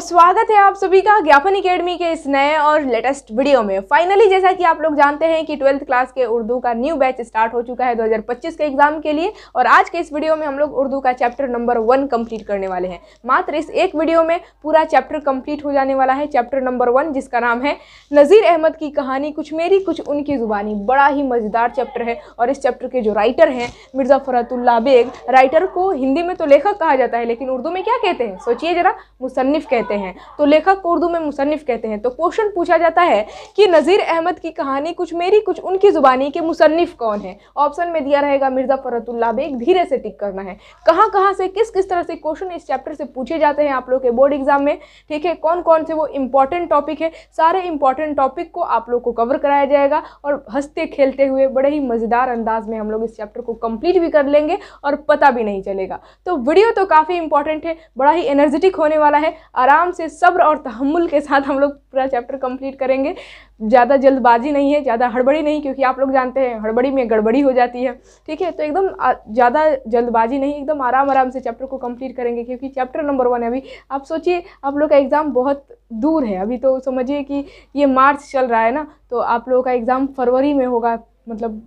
स्वागत है आप सभी का ज्ञापन एकेडमी के इस नए और लेटेस्ट वीडियो में फाइनली जैसा कि आप लोग जानते हैं कि ट्वेल्थ क्लास के उर्दू का न्यू बैच स्टार्ट हो चुका है 2025 के एग्जाम के लिए और आज के इस वीडियो में हम लोग उर्दू का चैप्टर नंबर वन कंप्लीट करने वाले हैं मात्र इस एक वीडियो में पूरा चैप्टर कम्प्लीट हो जाने वाला है चैप्टर नंबर वन जिसका नाम है नज़ीर अहमद की कहानी कुछ मेरी कुछ उनकी ज़ुबानी बड़ा ही मज़ेदार चैप्टर है और इस चैप्टर के जो राइटर हैं मिर्ज़ा फ़रतुल्ला बेग राइटर को हिंदी में तो लेखक कहा जाता है लेकिन उर्दू में क्या कहते हैं सोचिए ज़रा मुसन्फ़ कहते हैं कहते हैं तो लेखक को उर्दू में मुसनफ़ कहते हैं तो क्वेश्चन पूछा जाता है कि नज़ीर अहमद की कहानी कुछ मेरी कुछ उनकी ज़ुबानी के मुसनफ़ कौन है ऑप्शन में दिया रहेगा मिर्ज़ा फ़रतुल्ला बेग धीरे से टिक करना है कहाँ कहाँ से किस किस तरह से क्वेश्चन इस चैप्टर से पूछे जाते हैं आप लोग के बोर्ड एग्जाम में ठीक है कौन कौन से वो इंपॉर्टेंट टॉपिक है सारे इंपॉर्टेंट टॉपिक को आप लोग को कवर कराया जाएगा और हंसते खेलते हुए बड़े ही मज़ेदार अंदाज में हम लोग इस चैप्टर को कम्प्लीट भी कर लेंगे और पता भी नहीं चलेगा तो वीडियो तो काफ़ी इंपॉर्टेंट है बड़ा ही एनर्जेटिक होने वाला है आराम आराम से सब्र और तहमुल के साथ हम लोग पूरा चैप्टर कंप्लीट करेंगे ज़्यादा जल्दबाजी नहीं है ज़्यादा हड़बड़ी नहीं क्योंकि आप लोग जानते हैं हड़बड़ी में गड़बड़ी हो जाती है ठीक है तो एकदम ज़्यादा जल्दबाजी नहीं एकदम आराम आराम से चैप्टर को कंप्लीट करेंगे क्योंकि चैप्टर नंबर वन है अभी आप सोचिए आप लोग का एग्ज़ाम बहुत दूर है अभी तो समझिए कि ये मार्च चल रहा है ना तो आप लोगों का एग्ज़ाम फरवरी में होगा मतलब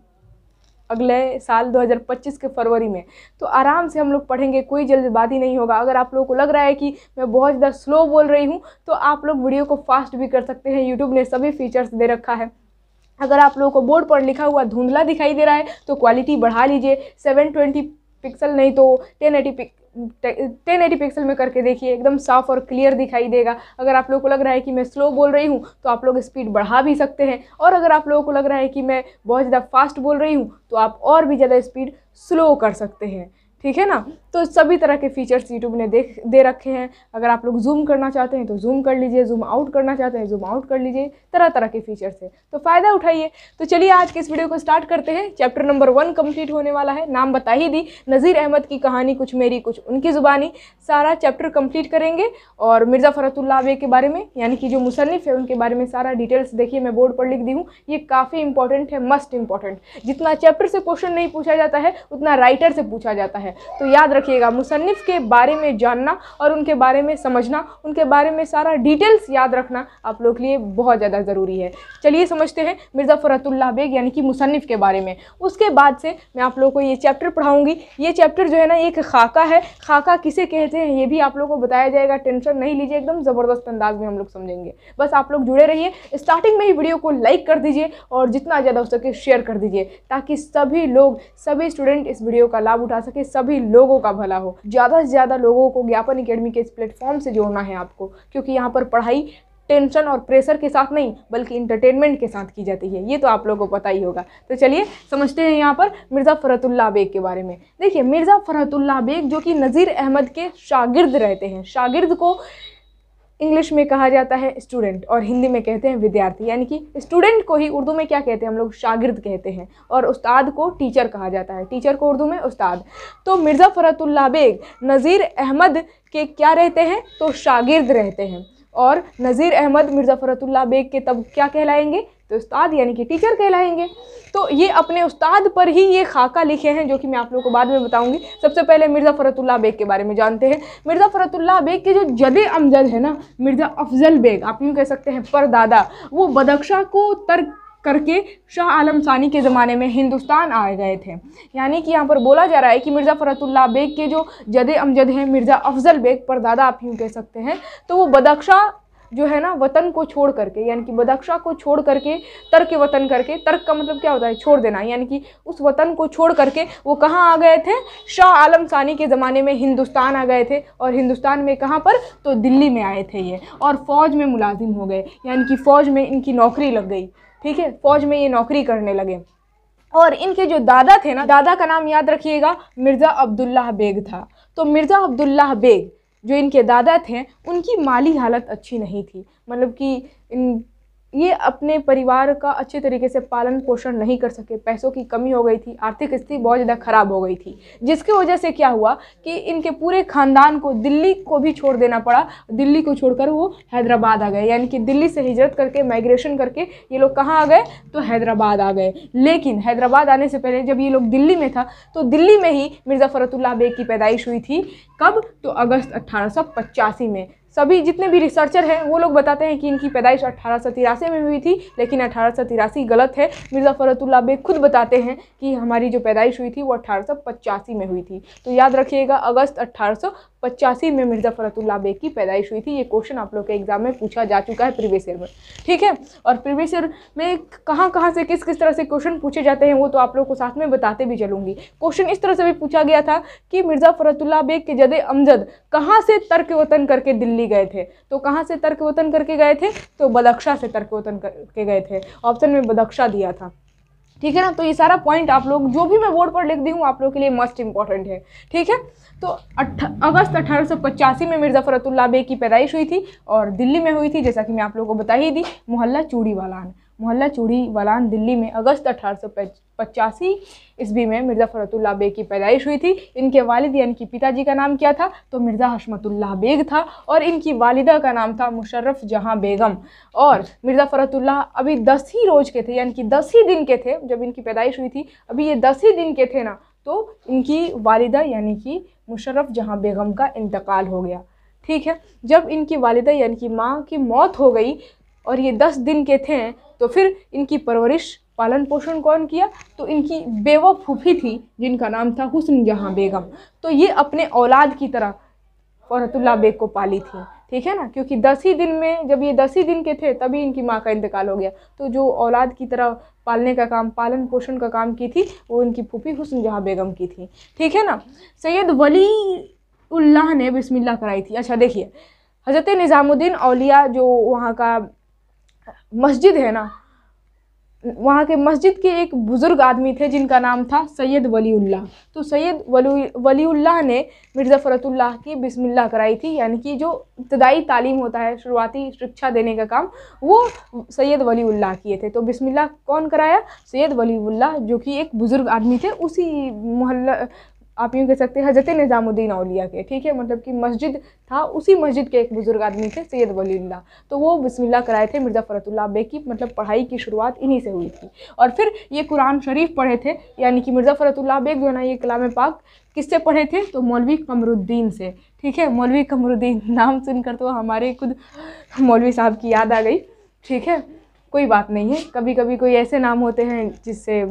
अगले साल 2025 के फरवरी में तो आराम से हम लोग पढ़ेंगे कोई जल्दबाजी नहीं होगा अगर आप लोगों को लग रहा है कि मैं बहुत ज़्यादा स्लो बोल रही हूँ तो आप लोग वीडियो को फास्ट भी कर सकते हैं यूट्यूब ने सभी फीचर्स दे रखा है अगर आप लोगों को बोर्ड पर लिखा हुआ धुंधला दिखाई दे रहा है तो क्वालिटी बढ़ा लीजिए सेवन पिक्सल नहीं तो eighty pick ten eighty pixel में करके देखिए एकदम साफ और क्लियर दिखाई देगा अगर आप लोगों को लग रहा है कि मैं स्लो बोल रही हूँ तो आप लोग स्पीड बढ़ा भी सकते हैं और अगर आप लोगों को लग रहा है कि मैं बहुत ज़्यादा फास्ट बोल रही हूँ तो आप और भी ज़्यादा स्पीड स्लो कर सकते हैं ठीक है ना तो सभी तरह के फीचर्स यूट्यूब ने देख दे रखे हैं अगर आप लोग जूम करना चाहते हैं तो जूम कर लीजिए जूम आउट करना चाहते हैं जूम आउट कर लीजिए तरह तरह के फीचर्स हैं तो फ़ायदा उठाइए तो चलिए आज के इस वीडियो को स्टार्ट करते हैं चैप्टर नंबर वन कंप्लीट होने वाला है नाम बता ही दी नज़ीर अहमद की कहानी कुछ मेरी कुछ उनकी ज़ुबानी सारा चैप्टर कम्प्लीट करेंगे और मिर्ज़ा फ़रतुल्ला के बारे में यानी कि जो मुसनफ़ है उनके बारे में सारा डिटेल्स देखिए मैं बोर्ड पर लिख दी हूँ ये काफ़ी इंपॉर्टेंट है मस्ट इम्पॉर्टेंट जितना चैप्टर से क्वेश्चन नहीं पूछा जाता है उतना राइटर से पूछा जाता है है तो याद रखिएगा मुसनफ़ के बारे में जानना और उनके बारे में समझना उनके बारे में सारा डिटेल्स याद रखना आप लोग के लिए बहुत ज़्यादा ज़रूरी है चलिए समझते हैं मिर्ज़ा फ़रतुल्ला बेग यानी कि मुसनफ़ के बारे में उसके बाद से मैं आप लोग को ये चैप्टर पढ़ाऊँगी ये चैप्टर जो है ना एक खाका है खाका किसे कहते हैं ये भी आप लोग को बताया जाएगा टेंशन नहीं लीजिए एकदम ज़बरदस्त अंदाज में हम लोग समझेंगे बस आप लोग जुड़े रहिए स्टार्टिंग में ही वीडियो को लाइक कर दीजिए और जितना ज़्यादा हो सके शेयर कर दीजिए ताकि सभी लोग सभी स्टूडेंट इस वीडियो का लाभ उठा सके सब सभी लोगों का भला हो ज़्यादा से ज़्यादा लोगों को ज्ञापन अकेडमी के इस प्लेटफॉर्म से जोड़ना है आपको क्योंकि यहाँ पर पढ़ाई टेंशन और प्रेशर के साथ नहीं बल्कि इंटरटेनमेंट के साथ की जाती है ये तो आप लोगों को पता ही होगा तो चलिए समझते हैं यहाँ पर मिर्ज़ा फ़रतुल्ला बेग के बारे में देखिए मिर्ज़ा फ़रतुल्ला बेग जो कि नज़ीर अहमद के शागिर्द रहते हैं शागिर्द को इंग्लिश में कहा जाता है स्टूडेंट और हिंदी में कहते हैं विद्यार्थी यानी कि स्टूडेंट को ही उर्दू में क्या कहते हैं हम लोग शागिर्द कहते हैं और उस्ताद को टीचर कहा जाता है टीचर को उर्दू में उस्ताद तो मिर्ज़ा फ़रतुल्ला बेग नज़ीर अहमद के क्या रहते हैं तो शागिर्द रहते हैं और नज़ीर अहमद मिर्ज़ा फ़रतुल्ला बेग के तब क्या कहलाएंगे तो उस्ताद यानी कि टीचर कहलाएंगे तो ये अपने उस्ताद पर ही ये खाका लिखे हैं जो कि मैं आप लोगों को बाद में बताऊंगी सबसे पहले मिर्ज़ा फ़रतुल्ला बेग के बारे में जानते हैं मिर्ज़ा फ़रतुल्ला बेग के जो जद अमजद है ना मिर्ज़ा अफजल बेग आप यूँ कह सकते हैं परदादा वो बदख्शा को तर्क करके शाह आलम सानी के ज़माने में हिंदुस्तान आ गए थे यानी कि यहाँ पर बोला जा रहा है कि मिर्ज़ा फ़रतुल्ला बेग के जो जद अमजद हैं मिर्ज़ा अफजल बेग परदादा आप यूँ कह सकते हैं तो वो बदख्शा जो है ना वतन को छोड़ करके यानी कि बदक्षा को छोड़ करके तर्क वतन करके तर्क का मतलब क्या होता है छोड़ देना यानी कि उस वतन को छोड़ करके वो कहाँ आ गए थे शाह आलम सानी के ज़माने में हिंदुस्तान आ गए थे और हिंदुस्तान में कहाँ पर तो दिल्ली में आए थे ये और फ़ौज में मुलाजिम हो गए यानी कि फ़ौज में इनकी नौकरी लग गई ठीक है फ़ौज में ये नौकरी करने लगे और इनके जो दादा थे ना दादा का नाम याद रखिएगा मिर्ज़ा अब्दुल्ला बेग था तो मिर्ज़ा अब्दुल्ला बेग जो इनके दादा थे उनकी माली हालत अच्छी नहीं थी मतलब कि इन ये अपने परिवार का अच्छे तरीके से पालन पोषण नहीं कर सके पैसों की कमी हो गई थी आर्थिक स्थिति बहुत ज़्यादा ख़राब हो गई थी जिसकी वजह से क्या हुआ कि इनके पूरे खानदान को दिल्ली को भी छोड़ देना पड़ा दिल्ली को छोड़कर वो हैदराबाद आ गए यानी कि दिल्ली से हिजरत करके माइग्रेशन करके ये लोग कहाँ आ गए तो हैदराबाद आ गए लेकिन हैदराबाद आने से पहले जब ये लोग दिल्ली में था तो दिल्ली में ही मिर्ज़ा फ़रतुल्ला बेग की पैदाइश हुई थी कब तो अगस्त अट्ठारह में सभी जितने भी रिसर्चर हैं वो लोग बताते हैं कि इनकी पैदाइश तिरासी में हुई थी लेकिन तिरासी गलत है मिर्ज़ा फ़रतुल्ला बेग खुद बताते हैं कि हमारी जो पैदाइश हुई थी वो अट्ठारह में हुई थी तो याद रखिएगा अगस्त अट्ठारह में मिर्ज़ा फ़रतुल्ला बेग की पैदाइश हुई थी ये क्वेश्चन आप लोग के एग्ज़ाम में पूछा जा चुका है प्रीवियस ईयर में ठीक है और प्रीवियस ईयर में कहाँ कहाँ से किस किस तरह से क्वेश्चन पूछे जाते हैं वो तो आप लोग को साथ में बताते भी चलूँगी क्वेश्चन इस तरह से भी पूछा गया था कि मिर्ज़ा फ़रतुल्ला बेग के जद अमजद कहाँ से तर्क वतन करके दिल्ली दिल्ली गए थे तो कहाँ से तर्क वतन करके गए थे तो बदख्शा से तर्क वतन करके गए थे ऑप्शन में बदख्शा दिया था ठीक है ना तो ये सारा पॉइंट आप लोग जो भी मैं बोर्ड पर लिख दी हूँ आप लोग के लिए मस्ट इंपॉर्टेंट है ठीक है तो अगस्त अठारह में मिर्ज़ा फ़रतुल्ला बे की पैदाइश हुई थी और दिल्ली में हुई थी जैसा कि मैं आप लोगों को बता ही दी मोहल्ला चूड़ी वालान मोहल्ला चूड़ी वालान दिल्ली में अगस्त अठारह सौ पचासी ईस्वी में मिर्ज़ा फ़रतुल्ला बेग की पैदाइश हुई थी इनके वालिद यानी कि पिताजी का नाम क्या था तो मिर्ज़ा हशमतुल्ला बेग था और इनकी वालिदा का नाम था मुशर्रफ जहां बेगम और मिर्ज़ा फ़रतुल्ला अभी दस ही रोज़ के थे यानी कि दस ही दिन के थे जब इनकी पैदाइश हुई थी अभी ये दस ही दिन के थे ना तो इनकी वालिदा यानी कि मुशर्रफ जहाँ बेगम का इंतकाल हो गया ठीक है जब इनकी वालिदा यानी कि माँ की मौत हो गई और ये दस दिन के थे तो फिर इनकी परवरिश पालन पोषण कौन किया तो इनकी बेवा फूफी थी जिनका नाम था हुसन जहाँ बेगम तो ये अपने औलाद की तरह फरतुल्ला बेग को पाली थी ठीक है ना क्योंकि दस ही दिन में जब ये दस ही दिन के थे तभी इनकी माँ का इंतकाल हो गया तो जो औलाद की तरह पालने का काम पालन पोषण का काम की थी वो इनकी फूफी हुसन जहाँ बेगम की थी ठीक है ना सैयद वली उल्लाह ने बिस्मिल्लाह कराई थी अच्छा देखिए हज़रत निज़ामुद्दीन अलिया जो वहाँ का मस्जिद है ना वहाँ के मस्जिद के एक बुज़ुर्ग आदमी थे जिनका नाम था सैयद वलीउल्लाह तो सैयद वली वलीउल्लाह ने मिर्ज़ा फ़रतुल्लाह की बिस्मिल्लाह कराई थी यानी कि जो इब्तदाई तालीम होता है शुरुआती शिक्षा देने का काम वो सैयद वलीउल्लाह किए थे तो बिस्मिल्लाह कौन कराया सैयद वलीउल्लाह जो कि एक बुज़ुर्ग आदमी थे उसी मोहल्ला आप यूँ कह सकते हैं हजरत निज़ामुद्दीन अलिया के ठीक है मतलब कि मस्जिद था उसी मस्जिद के एक बुज़ुर्ग आदमी थे सैयद वलील्ला तो वो बिस्मिल्लाह कराए थे मिर्ज़ा फ़रतुल्ला बे की मतलब पढ़ाई की शुरुआत इन्हीं से हुई थी और फिर ये कुरान शरीफ पढ़े थे यानी कि मिर्ज़ा फ़रतुल्ला बेग जो है ना ये कलाम पाक किससे पढ़े थे तो मौलवी कमरुद्दीन से ठीक है मौलवी कमरुद्दीन नाम सुनकर तो हमारे खुद मौलवी साहब की याद आ गई ठीक है कोई बात नहीं है कभी कभी कोई ऐसे नाम होते हैं जिससे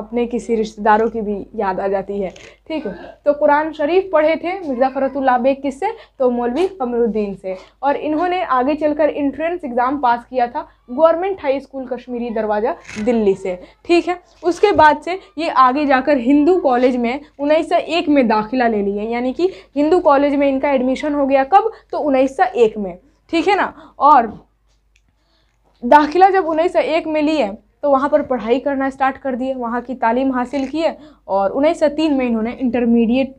अपने किसी रिश्तेदारों की भी याद आ जाती है ठीक है तो कुरान शरीफ पढ़े थे मिर्ज़ा फ़रतुल्ला बेग किससे तो मौलवी कमरुद्दीन से और इन्होंने आगे चलकर इंट्रेंस एग्ज़ाम पास किया था गवर्नमेंट हाई स्कूल कश्मीरी दरवाज़ा दिल्ली से ठीक है उसके बाद से ये आगे जाकर हिंदू कॉलेज में उन्नीस एक में दाखिला ले लिए यानी कि हिंदू कॉलेज में इनका एडमिशन हो गया कब तो उन्नीस एक में ठीक है ना और दाखिला जब उन्नीस एक में लिए तो वहाँ पर पढ़ाई करना स्टार्ट कर दिए वहाँ की तालीम हासिल किए और उन्नीस सौ तीन में इन्होंने इंटरमीडिएट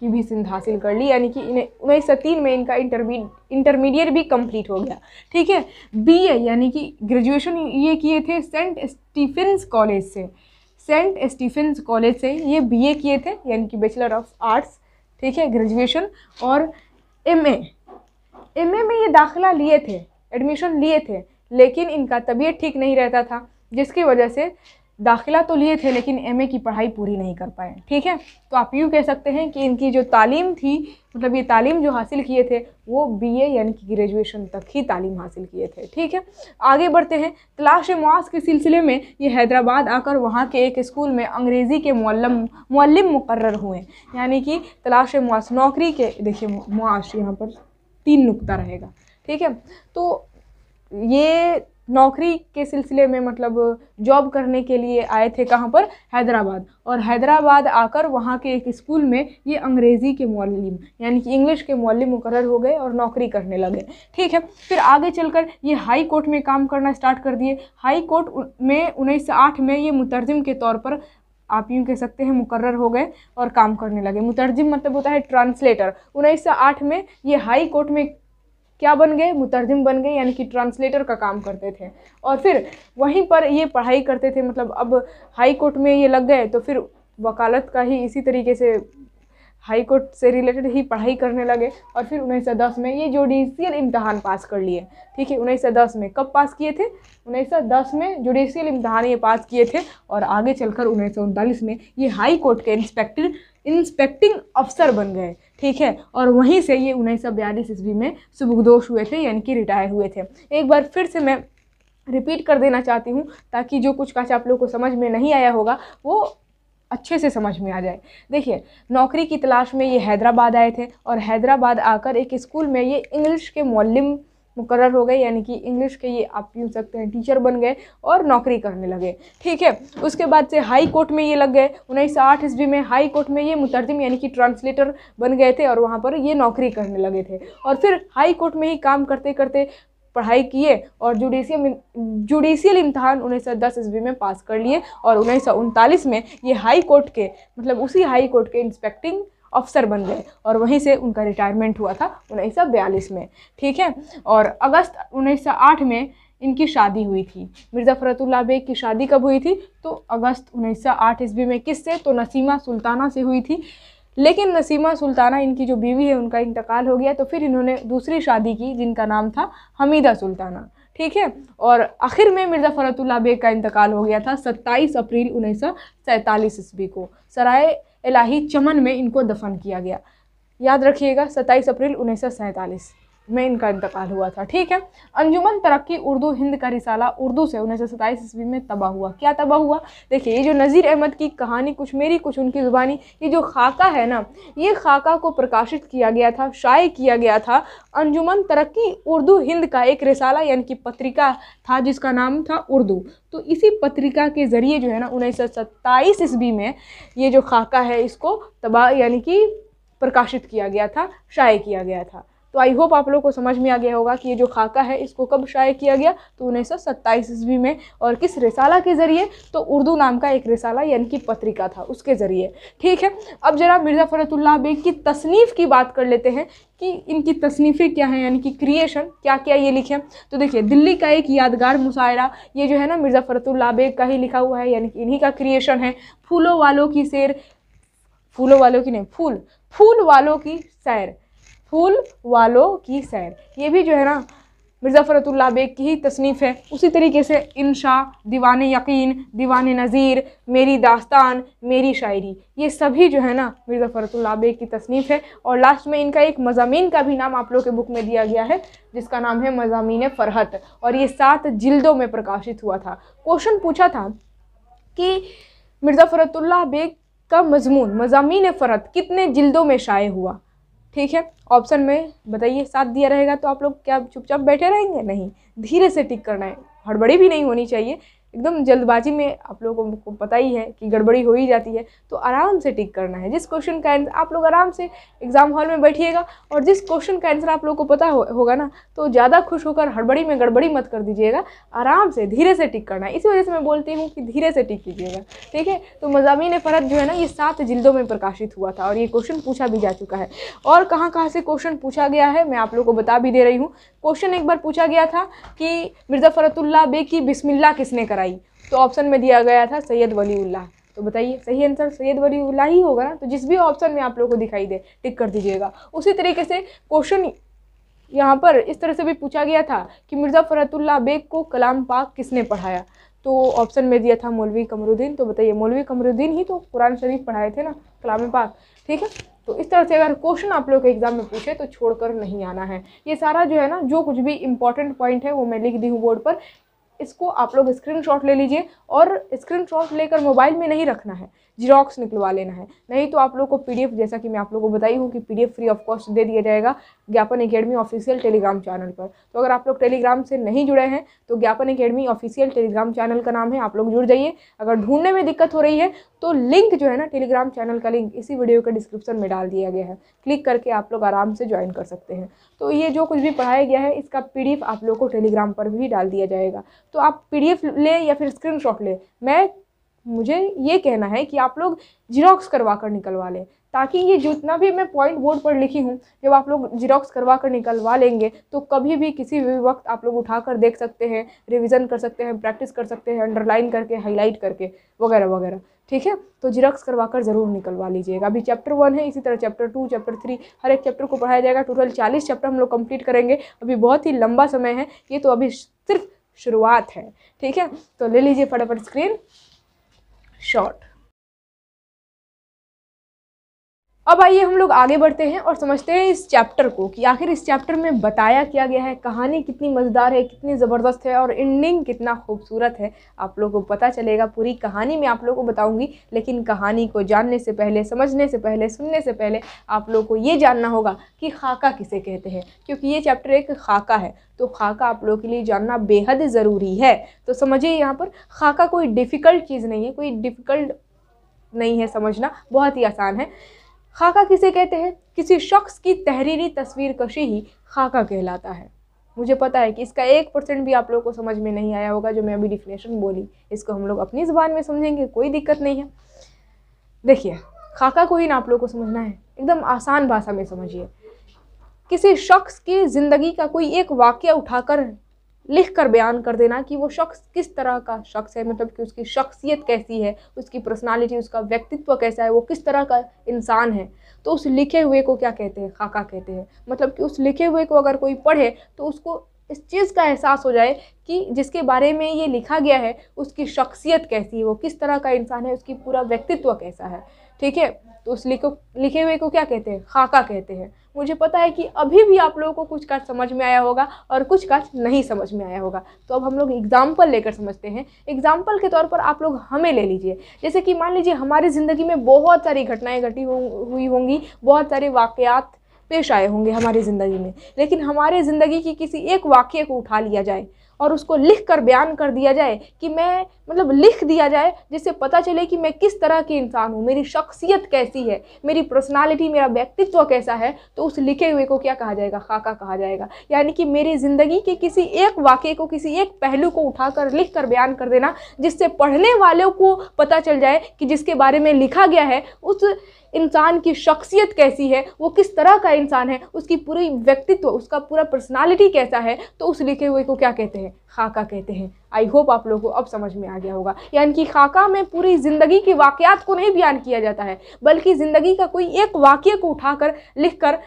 की भी सिंध हासिल कर ली यानी कि इन्हें उन्नीस सौ तीन में इनका इंटरमी इंटरमीडिएट भी कंप्लीट हो गया ठीक है बी ए यानी कि ग्रेजुएशन ये किए थे सेंट स्टीफेंस कॉलेज से सेंट स्टीफेंस कॉलेज से ये बी ए किए थे यानी कि बैचलर ऑफ आर्ट्स ठीक है ग्रेजुएशन और एम एम ए में ये दाखिला लिए थे एडमिशन लिए थे लेकिन इनका तबीयत ठीक नहीं रहता था जिसकी वजह से दाखिला तो लिए थे लेकिन एमए की पढ़ाई पूरी नहीं कर पाए ठीक है तो आप यूँ कह सकते हैं कि इनकी जो तालीम थी मतलब ये तालीम जो हासिल किए थे वो बीए यानी कि ग्रेजुएशन तक ही तालीम हासिल किए थे ठीक है आगे बढ़ते हैं तलाश मुआस के सिलसिले में ये हैदराबाद आकर वहाँ के एक स्कूल में अंग्रेज़ी के मल्लम मल्लम मुकर हुए यानी कि तलाश मुआस नौकरी के देखिए मुआश यहाँ पर तीन नुकता रहेगा ठीक है तो ये नौकरी के सिलसिले में मतलब जॉब करने के लिए आए थे कहाँ पर हैदराबाद और हैदराबाद आकर वहाँ के एक स्कूल में ये अंग्रेज़ी के मौलम यानी कि इंग्लिश के मौलम मुकर हो गए और नौकरी करने लगे ठीक है फिर आगे चलकर ये हाई कोर्ट में काम करना स्टार्ट कर दिए हाई कोर्ट में उन्नीस में ये मुतरजम के तौर पर आप यूँ कह सकते हैं मुकर्र हो गए और काम करने लगे मुतरजम मतलब होता है ट्रांसलेटर उन्नीस में ये हाई कोर्ट में क्या बन गए मुतरजिम बन गए यानी कि ट्रांसलेटर का काम करते थे और फिर वहीं पर ये पढ़ाई करते थे मतलब अब हाई कोर्ट में ये लग गए तो फिर वकालत का ही इसी तरीके से हाई कोर्ट से रिलेटेड ही पढ़ाई करने लगे और फिर उन्नीस सौ दस में ये जुडिशियल इम्तहान पास कर लिए ठीक है उन्नीस सौ दस में कब पास किए थे उन्नीस सौ दस में जुडिशियल इम्तहान ये पास किए थे और आगे चलकर उन्नीस सौ उनतालीस में ये हाई कोर्ट के इंस्पेक्टर इंस्पेक्टिंग अफसर बन गए ठीक है और वहीं से ये उन्नीस सौ बयालीस ईस्वी में सुबुकदोष हुए थे यानी कि रिटायर हुए थे एक बार फिर से मैं रिपीट कर देना चाहती हूँ ताकि जो कुछ काश आप लोग को समझ में नहीं आया होगा वो अच्छे से समझ में आ जाए देखिए नौकरी की तलाश में ये हैदराबाद आए थे और हैदराबाद आकर एक स्कूल में ये इंग्लिश के मौलम मुकर हो गए यानी कि इंग्लिश के ये आप यूँ सकते हैं टीचर बन गए और नौकरी करने लगे ठीक है उसके बाद से हाई कोर्ट में ये लग गए उन्नीस सौ आठ ईस्वी में हाई कोर्ट में ये मुतरजम यानी कि ट्रांसलेटर बन गए थे और वहाँ पर ये नौकरी करने लगे थे और फिर हाई कोर्ट में ही काम करते करते पढ़ाई किए और जुडिशियल जुडिशियल इम्तहान उन्नीस सौ दस ईस्वी में पास कर लिए और उन्नीस सौ उनतालीस में ये हाई कोर्ट के मतलब उसी हाई कोर्ट के इंस्पेक्टिंग अफसर बन गए और वहीं से उनका रिटायरमेंट हुआ था उन्नीस में ठीक है और अगस्त उन्नीस में इनकी शादी हुई थी मिर्ज़ा फ़रतुल्ला बेग की शादी कब हुई थी तो अगस्त उन्नीस सौ आठ ईस्वी में किससे तो नसीमा सुल्ताना से हुई थी लेकिन नसीमा सुल्ताना इनकी जो बीवी है उनका इंतकाल हो गया तो फिर इन्होंने दूसरी शादी की जिनका नाम था हमीदा सुल्ताना ठीक है और आखिर में मिर्ज़ा फ़रतुल्ला बेग का इंतकाल हो गया था सत्ताईस अप्रैल उन्नीस सौ ईस्वी को सराय इलाही चमन में इनको दफन किया गया याद रखिएगा 27 अप्रैल उन्नीस में इनका इंतकाल हुआ था ठीक है अंजुमन तरक्की उर्दू हिंद का रिसाला उर्दू से उन्नीस सौ सत्ताईस ईस्वी में तबाह हुआ क्या तबाह हुआ देखिए ये जो नज़ीर अहमद की कहानी कुछ मेरी कुछ उनकी ज़ुबानी ये जो खाका है ना ये खाका को प्रकाशित किया गया था शाये किया गया था अंजुमन तरक्की उर्दू हिंद का एक रिसाला यानी कि पत्रिका था जिसका नाम था उर्दू तो इसी पत्रिका के ज़रिए जो है ना उन्नीस सौ सत्ताईस ईस्वी में ये जो खाका है इसको तबाह यानी कि प्रकाशित किया गया था शाये किया गया था तो आई होप आप लोग को समझ में आ गया होगा कि ये जो खाका है इसको कब शाये किया गया तो उन्नीस सौ ईस्वी में और किस रिसाला के ज़रिए तो उर्दू नाम का एक रिसाला यानी कि पत्रिका था उसके ज़रिए ठीक है अब जरा मिर्ज़ा फ़रतुल्ला बेग की तसनीफ़ की बात कर लेते हैं कि इनकी तसनीफ़ें क्या हैं यानी कि क्रिएशन क्या क्या ये लिखे तो देखिए दिल्ली का एक यादगार मुशायरा ये जो है ना मिर्ज़ा फ़रतुल्ला बेग का ही लिखा हुआ है यानी कि इन्हीं का क्रिएशन है फूलों वालों की सैर फूलों वालों की नहीं फूल फूल वालों की सैर फूल वालों की सैर ये भी जो है ना मिर्ज़ा फ़रतुल्ला बेग की ही तसनीफ़ है उसी तरीके से इनशा दीवान यकीन दीवान नज़ीर मेरी दास्तान मेरी शायरी ये सभी जो है ना मिर्ज़ा फ़रतुल्ला बेग की तसनीफ़ है और लास्ट में इनका एक मज़ामीन का भी नाम आप लोग के बुक में दिया गया है जिसका नाम है मज़ामीन फ़रहत और ये सात जिल्दों में प्रकाशित हुआ था क्वेश्चन पूछा था कि मिर्ज़ा फ़रतुल्ला बेग का मजमून मजामी फ़रहत कितने जिल्दों में शाये हुआ ठीक है ऑप्शन में बताइए साथ दिया रहेगा तो आप लोग क्या चुपचाप बैठे रहेंगे नहीं धीरे से टिक करना है हड़बड़ी भी नहीं होनी चाहिए एकदम जल्दबाजी में आप लोगों को पता ही है कि गड़बड़ी हो ही जाती है तो आराम से टिक करना है जिस क्वेश्चन का आंसर आप लोग आराम से एग्ज़ाम हॉल में बैठिएगा और जिस क्वेश्चन का आंसर आप लोग को पता हो, होगा ना तो ज़्यादा खुश होकर हड़बड़ी में गड़बड़ी मत कर दीजिएगा आराम से धीरे से टिक करना है इसी वजह से मैं बोलती हूँ कि धीरे से टिक कीजिएगा ठीक है तो मजामी फ़रत जो है ना ये सात जिल्दों में प्रकाशित हुआ था और ये क्वेश्चन पूछा भी जा चुका है और कहाँ कहाँ से क्वेश्चन पूछा गया है मैं आप लोग को बता भी दे रही हूँ क्वेश्चन एक बार पूछा गया था कि मिर्ज़ा फ़रतुल्ला बे की बिस्मिल्ला किसने करा कराई तो ऑप्शन में दिया गया था सैयद वलीउल्लाह तो बताइए सही आंसर सैयद वलीउल्लाह ही होगा ना तो जिस भी ऑप्शन में आप लोगों को दिखाई दे टिक कर दीजिएगा उसी तरीके से क्वेश्चन यहाँ पर इस तरह से भी पूछा गया था कि मिर्ज़ा फ़रतुल्ला बेग को कलाम पाक किसने पढ़ाया तो ऑप्शन में दिया था मौलवी कमरुद्दीन तो बताइए मौलवी कमरुद्दीन ही तो कुरान शरीफ पढ़ाए थे ना कलाम पाक ठीक है तो इस तरह से अगर क्वेश्चन आप लोग के एग्ज़ाम में पूछे तो छोड़कर नहीं आना है ये सारा जो है ना जो कुछ भी इंपॉर्टेंट पॉइंट है वो मैं लिख दी हूँ बोर्ड पर इसको आप लोग स्क्रीनशॉट ले लीजिए और स्क्रीनशॉट लेकर मोबाइल में नहीं रखना है जीरोक्स निकलवा लेना है नहीं तो आप लोग को पी जैसा कि मैं आप लोग को बताई हूँ कि पी फ्री ऑफ कॉस्ट दे दिया जाएगा ज्ञापन अकेडमी ऑफिशियल टेलीग्राम चैनल पर तो अगर आप लोग टेलीग्राम से नहीं जुड़े हैं तो ज्ञापन अकेडमी ऑफिशियल टेलीग्राम चैनल का नाम है आप लोग जुड़ जाइए अगर ढूंढने में दिक्कत हो रही है तो लिंक जो है ना टेलीग्राम चैनल का लिंक इसी वीडियो के डिस्क्रिप्शन में डाल दिया गया है क्लिक करके आप लोग आराम से ज्वाइन कर सकते हैं तो ये जो कुछ भी पढ़ाया गया है इसका पी आप लोग को टेलीग्राम पर भी डाल दिया जाएगा तो आप पी लें या फिर स्क्रीन लें मैं मुझे ये कहना है कि आप लोग जिरोक्स करवा कर निकलवा लें ताकि ये जितना भी मैं पॉइंट बोर्ड पर लिखी हूँ जब आप लोग जिरोक्स करवा कर निकलवा लेंगे तो कभी भी किसी भी वक्त आप लोग उठा कर देख सकते हैं रिवीजन कर सकते हैं प्रैक्टिस कर सकते हैं अंडरलाइन करके हाईलाइट करके वगैरह वगैरह ठीक है तो जिरोक्स करवा कर ज़रूर निकलवा लीजिएगा अभी चैप्टर वन है इसी तरह चैप्टर टू चैप्टर थ्री हर एक चैप्टर को पढ़ाया जाएगा टोटल चालीस चैप्टर हम लोग कंप्लीट करेंगे अभी बहुत ही लंबा समय है ये तो अभी सिर्फ शुरुआत है ठीक है तो ले लीजिए फटाफट स्क्रीन short अब आइए हम लोग आगे बढ़ते हैं और समझते हैं इस चैप्टर को कि आखिर इस चैप्टर में बताया क्या गया है कहानी कितनी मज़ेदार है कितनी ज़बरदस्त है और एंडिंग कितना खूबसूरत है आप लोगों को पता चलेगा पूरी कहानी मैं आप लोगों को बताऊंगी लेकिन कहानी को जानने से पहले समझने से पहले सुनने से पहले आप लोगों को ये जानना होगा कि खाका किसे कहते हैं क्योंकि ये चैप्टर एक खाका है तो खाका आप लोगों के लिए जानना बेहद ज़रूरी है तो समझिए यहाँ पर खाका कोई डिफ़िकल्ट चीज़ नहीं है कोई डिफ़िकल्ट नहीं है समझना बहुत ही आसान है खाका किसे कहते हैं किसी शख्स की तहरीरी तस्वीर कशी ही खाका कहलाता है मुझे पता है कि इसका एक परसेंट भी आप लोगों को समझ में नहीं आया होगा जो मैं अभी डिफिनेशन बोली इसको हम लोग अपनी ज़बान में समझेंगे कोई दिक्कत नहीं है देखिए खाका को ही ना आप लोगों को समझना है एकदम आसान भाषा में समझिए किसी शख्स की ज़िंदगी का कोई एक वाक्य उठाकर लिख कर बयान कर देना कि वो शख्स किस तरह का शख्स है मतलब कि उसकी शख्सियत कैसी है उसकी पर्सनालिटी उसका व्यक्तित्व कैसा है वो किस तरह का इंसान है तो उस लिखे हुए को क्या कहते हैं खाका कहते हैं मतलब कि उस लिखे हुए को अगर कोई पढ़े तो उसको इस चीज़ का एहसास हो जाए कि जिसके बारे में ये लिखा गया है उसकी शख्सियत कैसी है वो किस तरह का इंसान है उसकी पूरा व्यक्तित्व कैसा है ठीक है तो उस लिखो लिखे हुए को क्या कहते हैं खाका कहते हैं मुझे पता है कि अभी भी आप लोगों को कुछ काज समझ में आया होगा और कुछ काज नहीं समझ में आया होगा तो अब हम लोग एग्जाम्पल लेकर समझते हैं एग्जाम्पल के तौर पर आप लोग हमें ले लीजिए जैसे कि मान लीजिए हमारी ज़िंदगी में बहुत सारी घटनाएँ घटी हुई होंगी बहुत सारे वाक़ात पेश आए होंगे हमारी ज़िंदगी में लेकिन हमारे ज़िंदगी की किसी एक वाक्य को उठा लिया जाए और उसको लिख कर बयान कर दिया जाए कि मैं मतलब लिख दिया जाए जिससे पता चले कि मैं किस तरह की इंसान हूँ मेरी शख्सियत कैसी है मेरी पर्सनालिटी मेरा व्यक्तित्व कैसा है तो उस लिखे हुए को क्या कहा जाएगा खाका कहा जाएगा यानी कि मेरी ज़िंदगी के किसी एक वाक्य को किसी एक पहलू को उठाकर लिख कर बयान कर देना जिससे पढ़ने वालों को पता चल जाए कि जिसके बारे में लिखा गया है उस इंसान की शख्सियत कैसी है वो किस तरह का इंसान है उसकी पूरी व्यक्तित्व उसका पूरा पर्सनालिटी कैसा है तो उस लिखे हुए को क्या कहते हैं खाका कहते हैं आई होप आप लोगों को अब समझ में आ गया होगा यानी कि खाका में पूरी ज़िंदगी के वाक़ात को नहीं बयान किया जाता है बल्कि ज़िंदगी का कोई एक वाक्य को उठाकर लिख कर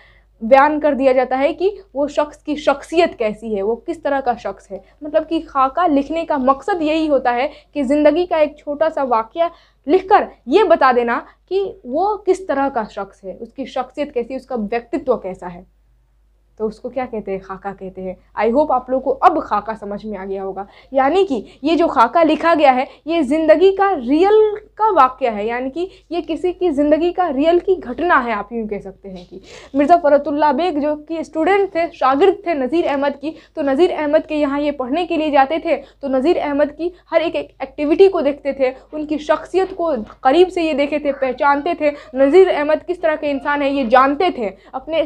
बयान कर दिया जाता है कि वो शख्स की शख्सियत कैसी है वो किस तरह का शख्स है मतलब कि खाका लिखने का मकसद यही होता है कि ज़िंदगी का एक छोटा सा वाक्य लिखकर ये बता देना कि वो किस तरह का शख्स है उसकी शख्सियत कैसी उसका व्यक्तित्व कैसा है तो उसको क्या कहते हैं खाका कहते हैं आई होप आप लोग को अब खाका समझ में आ गया होगा यानी कि ये जो खाका लिखा गया है ये ज़िंदगी का रियल का वाक्य है यानी कि ये किसी की ज़िंदगी का रियल की घटना है आप यूँ कह सकते हैं कि मिर्ज़ा फ़रतुल्ला बेग जो कि स्टूडेंट थे शागिर्द थे नज़ीर अहमद की तो नज़ीर अहमद के यहाँ ये पढ़ने के लिए जाते थे तो नज़ीर अहमद की हर एक एक्टिविटी को देखते थे उनकी शख्सियत को करीब से ये देखे थे पहचानते थे नज़ीर अहमद किस तरह के इंसान हैं ये जानते थे अपने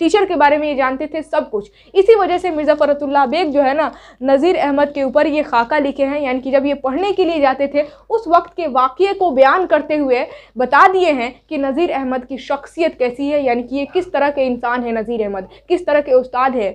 टीचर के बारे में ये जानते थे सब कुछ इसी वजह से मिर्ज़ा फ़रतुल्ला बेग जो है ना नज़ीर अहमद के ऊपर ये खाका लिखे हैं यानी कि जब ये पढ़ने के लिए जाते थे उस वक्त के वाक़े को बयान करते हुए बता दिए हैं कि नज़ीर अहमद की शख्सियत कैसी है यानी कि ये किस तरह के इंसान है नज़ीर अहमद किस तरह के उस्ताद है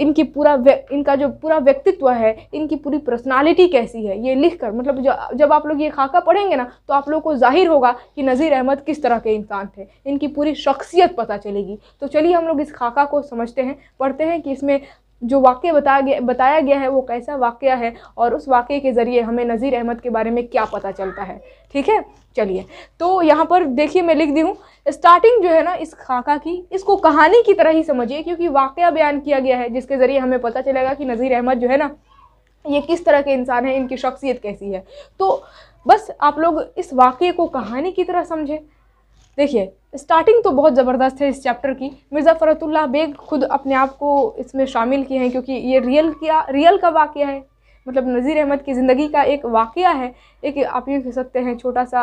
इनकी पूरा इनका जो पूरा व्यक्तित्व है इनकी पूरी पर्सनालिटी कैसी है ये लिख कर मतलब जब जब आप लोग ये खाका पढ़ेंगे ना तो आप लोग को जाहिर होगा कि नज़ीर अहमद किस तरह के इंसान थे इनकी पूरी शख्सियत पता चलेगी तो चलिए हम लोग इस खाका को समझते हैं पढ़ते हैं कि इसमें जो वाक्य बताया गया बताया गया है वो कैसा वाक्य है और उस वाक्य के ज़रिए हमें नज़ीर अहमद के बारे में क्या पता चलता है ठीक है चलिए तो यहाँ पर देखिए मैं लिख दी हूँ स्टार्टिंग जो है ना इस खाका की इसको कहानी की तरह ही समझिए क्योंकि वाक़ बयान किया गया है जिसके ज़रिए हमें पता चलेगा कि नज़ीर अहमद जो है ना ये किस तरह के इंसान हैं इनकी शख्सियत कैसी है तो बस आप लोग इस वाक़े को कहानी की तरह समझें देखिए स्टार्टिंग तो बहुत ज़बरदस्त है इस चैप्टर की मिर्ज़ा फ़रतुल्ला बेग खुद अपने आप को इसमें शामिल किए हैं क्योंकि ये रियल किया रियल का वाक़ है मतलब नज़ीर अहमद की ज़िंदगी का एक वाक़ है एक आप यूँ कह सकते हैं छोटा सा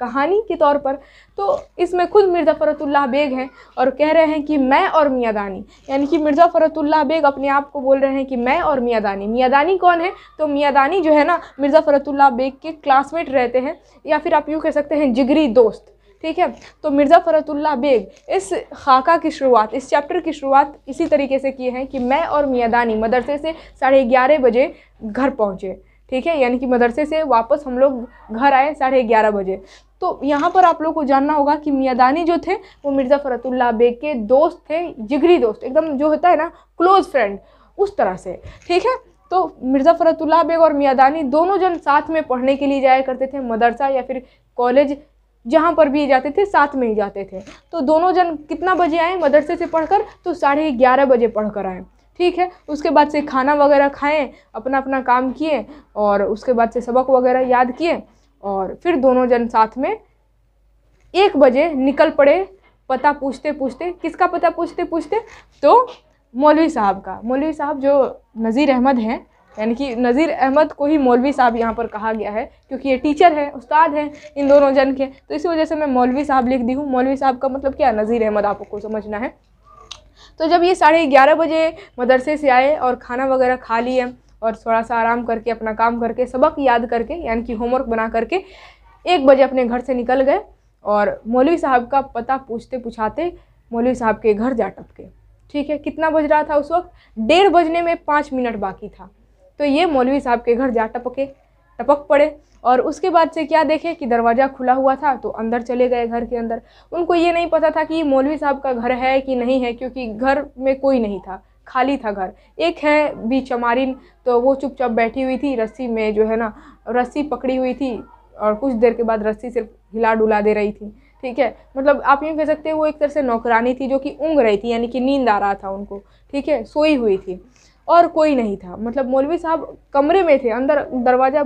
कहानी के तौर पर तो इसमें खुद मिर्ज़ा फ़रतुल्ला बेग हैं और कह रहे हैं कि मैं और मियाँ दानी यानी कि मिर्ज़ा फ़रतुल्ला बेग अपने आप को बोल रहे हैं कि मैं और मियाँ दानी मियाँ दानी कौन है तो मियाँ दानी जो है ना मिर्ज़ा फ़रतुल्ला बेग के क्लासमेट रहते हैं या फिर आप यूँ कह सकते हैं जिगरी दोस्त ठीक है तो मिर्ज़ा फ़रतुल्ला बेग इस खाका की शुरुआत इस चैप्टर की शुरुआत इसी तरीके से किए हैं कि मैं और मियादानी मदरसे से साढ़े ग्यारह बजे घर पहुँचे ठीक है यानी कि मदरसे से वापस हम लोग घर आए साढ़े ग्यारह बजे तो यहाँ पर आप लोग को जानना होगा कि मियादानी जो थे वो मिर्ज़ा फ़रतुल्ला बेग के दोस्त थे जिगरी दोस्त एकदम जो होता है ना क्लोज़ फ्रेंड उस तरह से ठीक है तो मिर्ज़ा फ़रतुल्ला बेग और मियादानी दोनों जन साथ में पढ़ने के लिए जाया करते थे मदरसा या फिर कॉलेज जहाँ पर भी जाते थे साथ में ही जाते थे तो दोनों जन कितना बजे आए मदरसे से पढ़कर तो साढ़े ग्यारह बजे पढ़ कर आए ठीक है उसके बाद से खाना वगैरह खाएं अपना अपना काम किए और उसके बाद से सबक वगैरह याद किए और फिर दोनों जन साथ में एक बजे निकल पड़े पता पूछते पूछते किसका पता पूछते पूछते तो मौलवी साहब का मौलवी साहब जो नज़ीर अहमद हैं यानी कि नज़ीर अहमद को ही मौलवी साहब यहाँ पर कहा गया है क्योंकि ये टीचर है उस्ताद हैं इन दोनों जन के तो इसी वजह से मैं मौलवी साहब लिख दी हूँ मौलवी साहब का मतलब क्या नज़ीर अहमद आपको समझना है तो जब ये साढ़े ग्यारह बजे मदरसे से आए और खाना वगैरह खा लिए और थोड़ा सा आराम करके अपना काम करके सबक याद करके यानी कि होमवर्क बना करके एक बजे अपने घर से निकल गए और मौलवी साहब का पता पूछते पूछाते मौलवी साहब के घर जा टपके ठीक है कितना बज रहा था उस वक्त डेढ़ बजने में पाँच मिनट बाकी था तो ये मौलवी साहब के घर जा टपके टपक पड़े और उसके बाद से क्या देखे कि दरवाज़ा खुला हुआ था तो अंदर चले गए घर के अंदर उनको ये नहीं पता था कि मौलवी साहब का घर है कि नहीं है क्योंकि घर में कोई नहीं था खाली था घर एक है भी चमारिन तो वो चुपचाप बैठी हुई थी रस्सी में जो है ना रस्सी पकड़ी हुई थी और कुछ देर के बाद रस्सी सिर्फ हिला डुला दे रही थी ठीक है मतलब आप यूँ कह सकते हैं वो एक तरह से नौकरानी थी जो कि ऊँग रही थी यानी कि नींद आ रहा था उनको ठीक है सोई हुई थी और कोई नहीं था मतलब मौलवी साहब कमरे में थे अंदर दरवाज़ा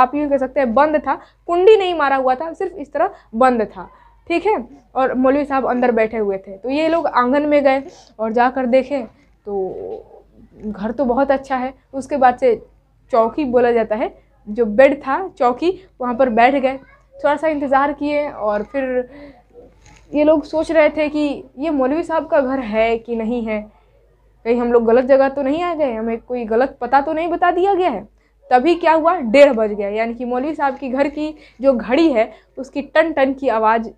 आप यूँ कह सकते हैं बंद था कुंडी नहीं मारा हुआ था सिर्फ इस तरह बंद था ठीक है और मौलवी साहब अंदर बैठे हुए थे तो ये लोग आंगन में गए और जाकर देखे तो घर तो बहुत अच्छा है उसके बाद से चौकी बोला जाता है जो बेड था चौकी वहाँ पर बैठ गए थोड़ा सा इंतज़ार किए और फिर ये लोग सोच रहे थे कि ये मौलवी साहब का घर है कि नहीं है कहीं हम लोग गलत जगह तो नहीं आ गए हमें कोई गलत पता तो नहीं बता दिया गया है तभी क्या हुआ डेढ़ बज गया यानी कि मौलवी साहब की घर की जो घड़ी है उसकी टन टन की आवाज़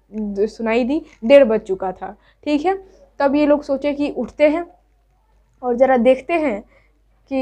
सुनाई दी डेढ़ बज चुका था ठीक है तब ये लोग सोचे कि उठते हैं और ज़रा देखते हैं कि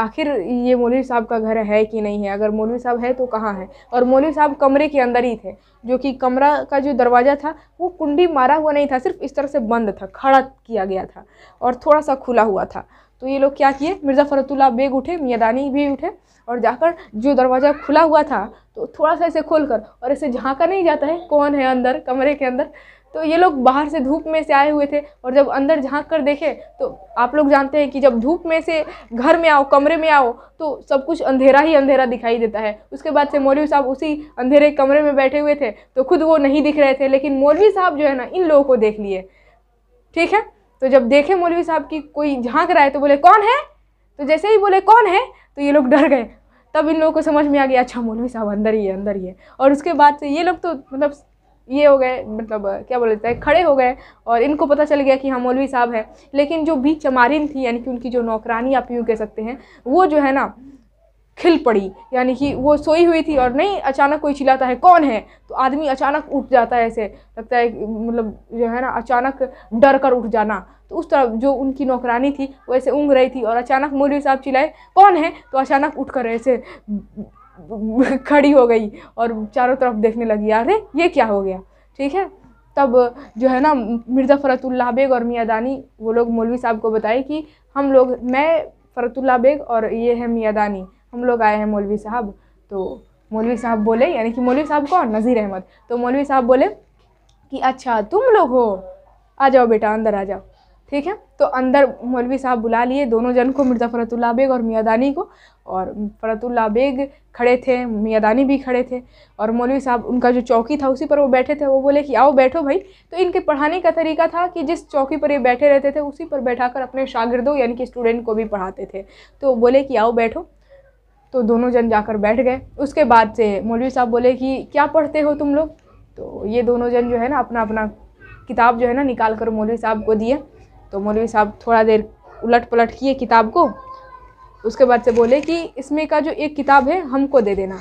आखिर ये मौलवी साहब का घर है कि नहीं है अगर मौलवी साहब है तो कहाँ है और मौलवी साहब कमरे के अंदर ही थे जो कि कमरा का जो दरवाज़ा था वो कुंडी मारा हुआ नहीं था सिर्फ इस तरह से बंद था खड़ा किया गया था और थोड़ा सा खुला हुआ था तो ये लोग क्या किए मिर्ज़ा फ़रतुल्ला बेग उठे मियादानी भी उठे और जाकर जो दरवाज़ा खुला हुआ था तो थोड़ा सा ऐसे खोल कर और ऐसे झाँका नहीं जाता है कौन है अंदर कमरे के अंदर तो ये लोग बाहर से धूप में से आए हुए थे और जब अंदर झांक कर देखे तो आप लोग जानते हैं कि जब धूप में से घर में आओ कमरे में आओ तो सब कुछ अंधेरा ही अंधेरा दिखाई देता है उसके बाद से मौलवी साहब उसी अंधेरे कमरे में बैठे हुए थे तो खुद वो नहीं दिख रहे थे लेकिन मौलवी साहब जो है ना इन लोगों को देख लिए ठीक है तो जब देखे मौलवी साहब की कोई झाँक रहा है तो बोले कौन है तो जैसे ही बोले कौन है तो ये लोग डर गए तब इन लोगों को समझ में आ गया अच्छा मौलवी साहब अंदर ही है अंदर ही है और उसके बाद से ये लोग तो मतलब ये हो गए मतलब क्या बोल जाता है खड़े हो गए और इनको पता चल गया कि हाँ मौलवी साहब हैं लेकिन जो भी चमारिन थी यानी कि उनकी जो नौकरानी आप यूँ कह सकते हैं वो जो है ना खिल पड़ी यानी कि वो सोई हुई थी और नहीं अचानक कोई चिल्लाता है कौन है तो आदमी अचानक उठ जाता है ऐसे लगता है मतलब जो है ना अचानक डर कर उठ जाना तो उस तरह जो उनकी नौकरानी थी वो ऐसे ऊँग रही थी और अचानक मौलवी साहब चिल्लाए कौन है तो अचानक उठ कर ऐसे खड़ी हो गई और चारों तरफ देखने लगी अरे ये क्या हो गया ठीक है तब जो है ना मिर्ज़ा फ़रतुल्ला बेग और मियाँ दानी वो लोग मौलवी साहब को बताए कि हम लोग मैं फ़रतुल्ला बेग और ये है मियाँ दानी हम लोग आए हैं मौलवी साहब तो मौलवी साहब बोले यानी कि मौलवी साहब कौन नज़ीर अहमद तो मौलवी साहब बोले कि अच्छा तुम लोग हो आ जाओ बेटा अंदर आ जाओ ठीक है तो अंदर मौलवी साहब बुला लिए दोनों जन को मिर्ज़ा फ़रतुल्ला बेग और मियादानी को और फ़रतुल्ला बेग खड़े थे मियादानी भी खड़े थे और मौलवी साहब उनका जो चौकी था उसी पर वो बैठे थे वो बोले कि आओ बैठो भाई तो इनके पढ़ाने का तरीका था कि जिस चौकी पर ये बैठे रहते थे उसी पर बैठा कर अपने शागिदों यानी कि स्टूडेंट को भी पढ़ाते थे तो बोले कि आओ बैठो तो दोनों जन जाकर बैठ गए उसके बाद से मौलवी साहब बोले कि क्या पढ़ते हो तुम लोग तो ये दोनों जन जो है ना अपना अपना किताब जो है ना निकाल कर मौलवी साहब को दिए तो मौलवी साहब थोड़ा देर उलट पलट किए किताब को उसके बाद से बोले कि इसमें का जो एक किताब है हमको दे देना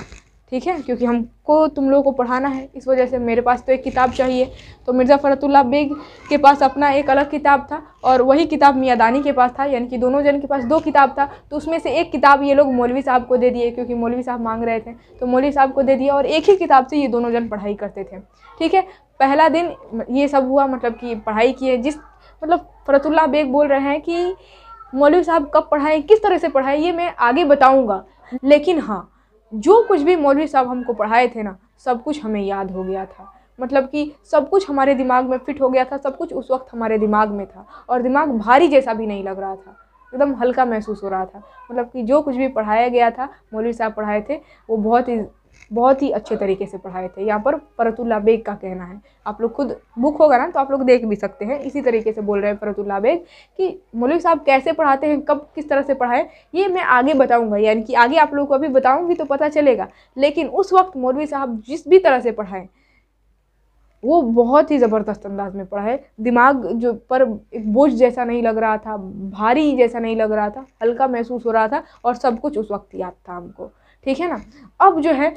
ठीक है क्योंकि हमको तुम लोगों को पढ़ाना है इस वजह से मेरे पास तो एक किताब चाहिए तो मिर्ज़ा फ़रतुल्ला बेग के पास अपना एक अलग किताब था और वही किताब मियादानी के पास था यानी कि दोनों जन के पास दो किताब था तो उसमें से एक किताब ये लोग मौलवी साहब को दे दिए क्योंकि मौलवी साहब मांग रहे थे तो मौलवी साहब को दे दिया और एक ही किताब से ये दोनों जन पढ़ाई करते थे ठीक है पहला दिन ये सब हुआ मतलब कि पढ़ाई किए जिस मतलब फरतुल्ला बेग बोल रहे हैं कि मौलवी साहब कब पढ़ाएं किस तरह से पढ़ाएं ये मैं आगे बताऊँगा लेकिन हाँ जो कुछ भी मौलवी साहब हमको पढ़ाए थे ना सब कुछ हमें याद हो गया था मतलब कि सब कुछ हमारे दिमाग में फिट हो गया था सब कुछ उस वक्त हमारे दिमाग में था और दिमाग भारी जैसा भी नहीं लग रहा था एकदम हल्का महसूस हो रहा था मतलब कि जो कुछ भी पढ़ाया गया था मौलवी साहब पढ़ाए थे वो बहुत ही बहुत ही अच्छे तरीके से पढ़ाए थे यहाँ पर परतुल्ला बेग का कहना है आप लोग खुद बुक होगा ना तो आप लोग देख भी सकते हैं इसी तरीके से बोल रहे हैं परतुल्ला बेग कि मौलवी साहब कैसे पढ़ाते हैं कब किस तरह से पढ़ाए ये मैं आगे बताऊंगा यानी कि आगे आप लोग को अभी बताऊंगी तो पता चलेगा लेकिन उस वक्त मौलवी साहब जिस भी तरह से पढ़ाएँ वो बहुत ही ज़बरदस्त अंदाज में पढ़ाए दिमाग जो पर एक बोझ जैसा नहीं लग रहा था भारी जैसा नहीं लग रहा था हल्का महसूस हो रहा था और सब कुछ उस वक्त याद था हमको ठीक है ना अब जो है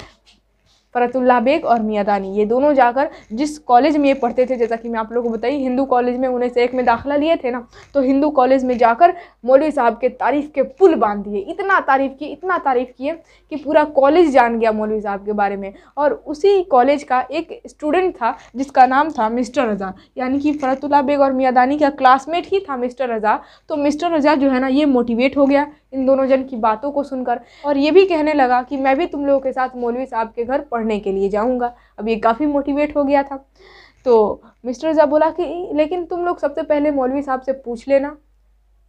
फरतुल्ला बेग और मियाँ दानी ये दोनों जाकर जिस कॉलेज में ये पढ़ते थे जैसा कि मैं आप लोगों को बताई हिंदू कॉलेज में उन्हें से एक में दाखिला लिए थे ना तो हिंदू कॉलेज में जाकर मौलवी साहब के तारीफ़ के पुल बांध दिए इतना तारीफ़ किए इतना तारीफ़ किए कि पूरा कॉलेज जान गया मौलवी साहब के बारे में और उसी कॉलेज का एक स्टूडेंट था जिसका नाम था मिस्टर रज़ा यानी कि फरतुल्ला बेग और मियाँ दानी का क्लासमेट ही था मिस्टर रज़ा तो मिस्टर रज़ा जो है ना ये मोटिवेट हो गया इन दोनों जन की बातों को सुनकर और ये भी कहने लगा कि मैं भी तुम लोगों के साथ मौलवी साहब के घर पढ़ने के लिए जाऊँगा अब ये काफ़ी मोटिवेट हो गया था तो मिस्टर रज़ा बोला कि लेकिन तुम लोग सबसे पहले मौलवी साहब से पूछ लेना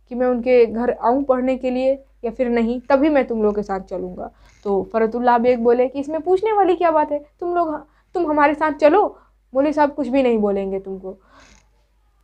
कि मैं उनके घर आऊँ पढ़ने के लिए या फिर नहीं तभी मैं तुम लोग के साथ चलूँगा तो फ़रतुल्ला बेग बोले कि इसमें पूछने वाली क्या बात है तुम लोग तुम हमारे साथ चलो मौलवी साहब कुछ भी नहीं बोलेंगे तुमको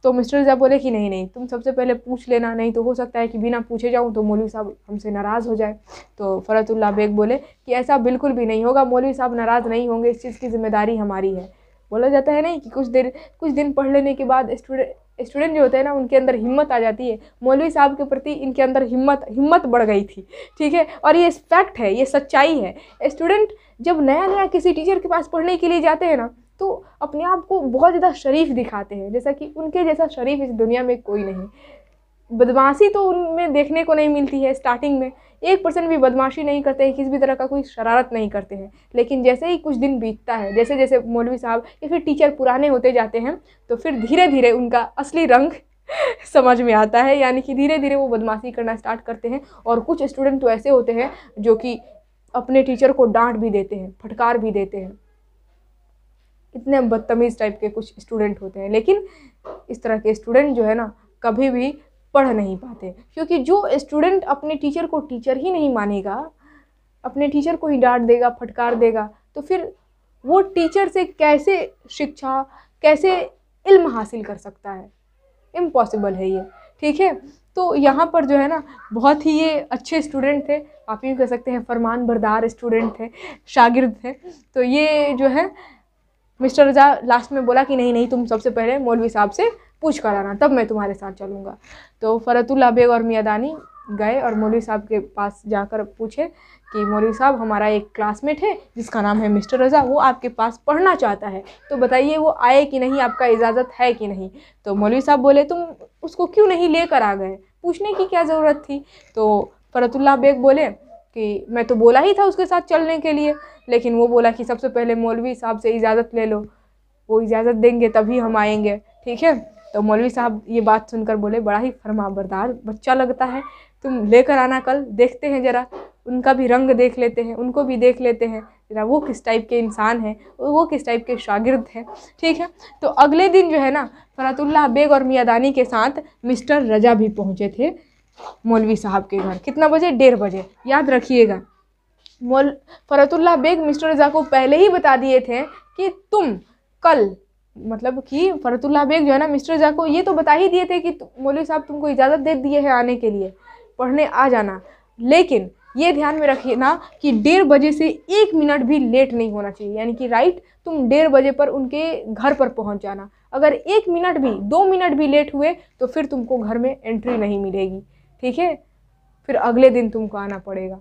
तो मिस्टर रिज़ा बोले कि नहीं नहीं तुम सबसे पहले पूछ लेना नहीं तो हो सकता है कि बिना पूछे जाऊँ तो मौलवी साहब हमसे नाराज़ हो जाए तो फ़रतुल्ला बेग बोले कि ऐसा बिल्कुल भी नहीं होगा मौलवी साहब नाराज़ नहीं होंगे इस चीज़ की जिम्मेदारी हमारी है बोला जाता है नहीं कि कुछ देर कुछ दिन पढ़ लेने के बाद स्टूडेंट स्टूडेंट जो होते हैं ना उनके अंदर हिम्मत आ जाती है मौलवी साहब के प्रति इनके अंदर हिम्मत हिम्मत बढ़ गई थी ठीक है और ये फैक्ट है ये सच्चाई है स्टूडेंट जब नया नया किसी टीचर के पास पढ़ने के लिए जाते हैं ना तो अपने आप को बहुत ज़्यादा शरीफ दिखाते हैं जैसा कि उनके जैसा शरीफ इस दुनिया में कोई नहीं बदमाशी तो उनमें देखने को नहीं मिलती है स्टार्टिंग में एक परसेंट भी बदमाशी नहीं करते हैं किसी भी तरह का कोई शरारत नहीं करते हैं लेकिन जैसे ही कुछ दिन बीतता है जैसे जैसे मौलवी साहब या फिर टीचर पुराने होते जाते हैं तो फिर धीरे धीरे उनका असली रंग समझ में आता है यानी कि धीरे धीरे वो बदमाशी करना स्टार्ट करते हैं और कुछ स्टूडेंट तो ऐसे होते हैं जो कि अपने टीचर को डांट भी देते हैं फटकार भी देते हैं इतने बदतमीज़ टाइप के कुछ स्टूडेंट होते हैं लेकिन इस तरह के स्टूडेंट जो है ना कभी भी पढ़ नहीं पाते क्योंकि जो स्टूडेंट अपने टीचर को टीचर ही नहीं मानेगा अपने टीचर को ही डांट देगा फटकार देगा तो फिर वो टीचर से कैसे शिक्षा कैसे इल्म हासिल कर सकता है इम्पॉसिबल है ये ठीक है तो यहाँ पर जो है ना बहुत ही ये अच्छे स्टूडेंट थे आप यूँ कह सकते हैं फरमान बरदार स्टूडेंट थे शागिर्द थे तो ये जो है मिस्टर रजा लास्ट में बोला कि नहीं नहीं तुम सबसे पहले मौलवी साहब से पूछ कर आना तब मैं तुम्हारे साथ चलूँगा तो फ़रतुल्ला बेग और मियादानी गए और मौलवी साहब के पास जाकर पूछे कि मौलवी साहब हमारा एक क्लासमेट है जिसका नाम है मिस्टर रज़ा वो आपके पास पढ़ना चाहता है तो बताइए वो आए कि नहीं आपका इजाज़त है कि नहीं तो मौलवी साहब बोले तुम उसको क्यों नहीं लेकर आ गए पूछने की क्या ज़रूरत थी तो फ़रतुल्ला बेग बोले कि मैं तो बोला ही था उसके साथ चलने के लिए लेकिन वो बोला कि सबसे पहले मौलवी साहब से इजाज़त ले लो वो इजाज़त देंगे तभी हम आएंगे ठीक है तो मौलवी साहब ये बात सुनकर बोले बड़ा ही फरमाबरदार बच्चा लगता है तुम लेकर आना कल देखते हैं ज़रा उनका भी रंग देख लेते हैं उनको भी देख लेते हैं ज़रा वो किस टाइप के इंसान हैं वो किस टाइप के शागिर्द हैं ठीक है तो अगले दिन जो है ना फ़रातुल्ला बेग और मियादानी के साथ मिस्टर रजा भी पहुँचे थे मौलवी साहब के घर कितना बजे डेढ़ बजे याद रखिएगा मौल फरतुल्ला बेग मिस्टर रजा को पहले ही बता दिए थे कि तुम कल मतलब कि फरतुल्ला बेग जो है ना मिस्टर रजा को ये तो बता ही दिए थे कि मौलवी साहब तुमको इजाज़त दे दिए है आने के लिए पढ़ने आ जाना लेकिन ये ध्यान में रखिए ना कि डेढ़ बजे से एक मिनट भी लेट नहीं होना चाहिए यानी कि राइट तुम डेढ़ बजे पर उनके घर पर पहुंच जाना अगर एक मिनट भी दो मिनट भी लेट हुए तो फिर तुमको घर में एंट्री नहीं मिलेगी ठीक है फिर अगले दिन तुमको आना पड़ेगा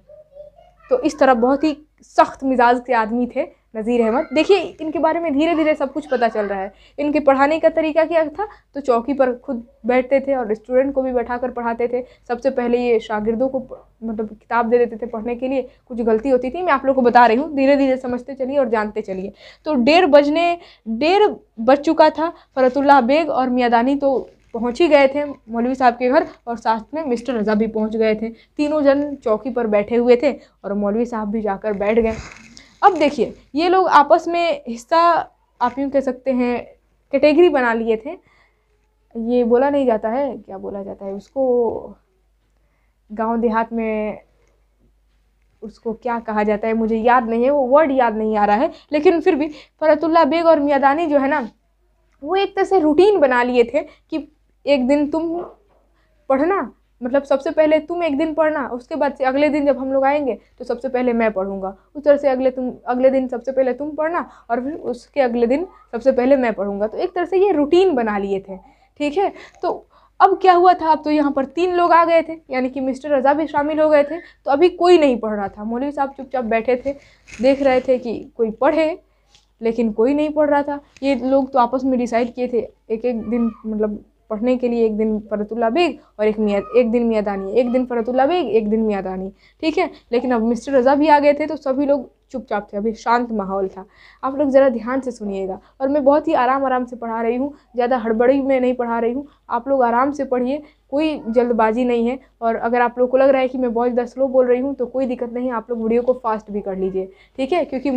तो इस तरह बहुत ही सख्त मिजाज के आदमी थे नज़ीर अहमद देखिए इनके बारे में धीरे धीरे सब कुछ पता चल रहा है इनके पढ़ाने का तरीका क्या था तो चौकी पर खुद बैठते थे और स्टूडेंट को भी बैठा कर पढ़ाते थे सबसे पहले ये शागिर्दों को मतलब किताब दे देते थे पढ़ने के लिए कुछ गलती होती थी मैं आप लोग को बता रही हूँ धीरे धीरे समझते चलिए और जानते चलिए तो डेढ़ बजने डेढ़ बज चुका था फ़रतुल्ला बेग और मियादानी तो पहुँच ही गए थे मौलवी साहब के घर और साथ में मिस्टर रज़ा भी पहुँच गए थे तीनों जन चौकी पर बैठे हुए थे और मौलवी साहब भी जाकर बैठ गए अब देखिए ये लोग आपस में हिस्सा आप यूँ कह सकते हैं कैटेगरी बना लिए थे ये बोला नहीं जाता है क्या बोला जाता है उसको गांव देहात में उसको क्या कहा जाता है मुझे याद नहीं है वो वर्ड याद नहीं आ रहा है लेकिन फिर भी फरतुल्ला बेग और मियादानी जो है ना वो एक तरह से रूटीन बना लिए थे कि एक दिन तुम पढ़ना मतलब सबसे पहले तुम एक दिन पढ़ना उसके बाद से अगले दिन जब हम लोग आएंगे तो सबसे पहले मैं पढ़ूंगा उस तरह से अगले तुम अगले दिन सबसे पहले तुम पढ़ना और फिर उसके अगले दिन सबसे पहले मैं पढ़ूंगा तो एक तरह से ये रूटीन बना लिए थे ठीक है तो अब क्या हुआ था अब तो यहाँ पर तीन लोग आ गए थे यानी कि मिस्टर रज़ा भी शामिल हो गए थे तो अभी कोई नहीं पढ़ रहा था मौलवी साहब चुपचाप बैठे थे देख रहे थे कि कोई पढ़े लेकिन कोई नहीं पढ़ रहा था ये लोग तो आपस में डिसाइड किए थे एक एक दिन मतलब पढ़ने के लिए एक दिन फरतुल्ला बेग और एक मियाद एक दिन मियादानी एक दिन फरतुल्ला बेग एक दिन मियादानी ठीक है लेकिन अब मिस्टर रज़ा भी आ गए थे तो सभी लोग चुपचाप थे अभी शांत माहौल था आप लोग ज़रा ध्यान से सुनिएगा और मैं बहुत ही आराम आराम से पढ़ा रही हूँ ज़्यादा हड़बड़ी में नहीं पढ़ा रही हूँ आप लोग आराम से पढ़िए कोई जल्दबाजी नहीं है और अगर आप लोग को लग रहा है कि मैं बहुत ज़्यादा स्लो बोल रही हूँ तो कोई दिक्कत नहीं आप लोग वीडियो को फास्ट भी कर लीजिए ठीक है क्योंकि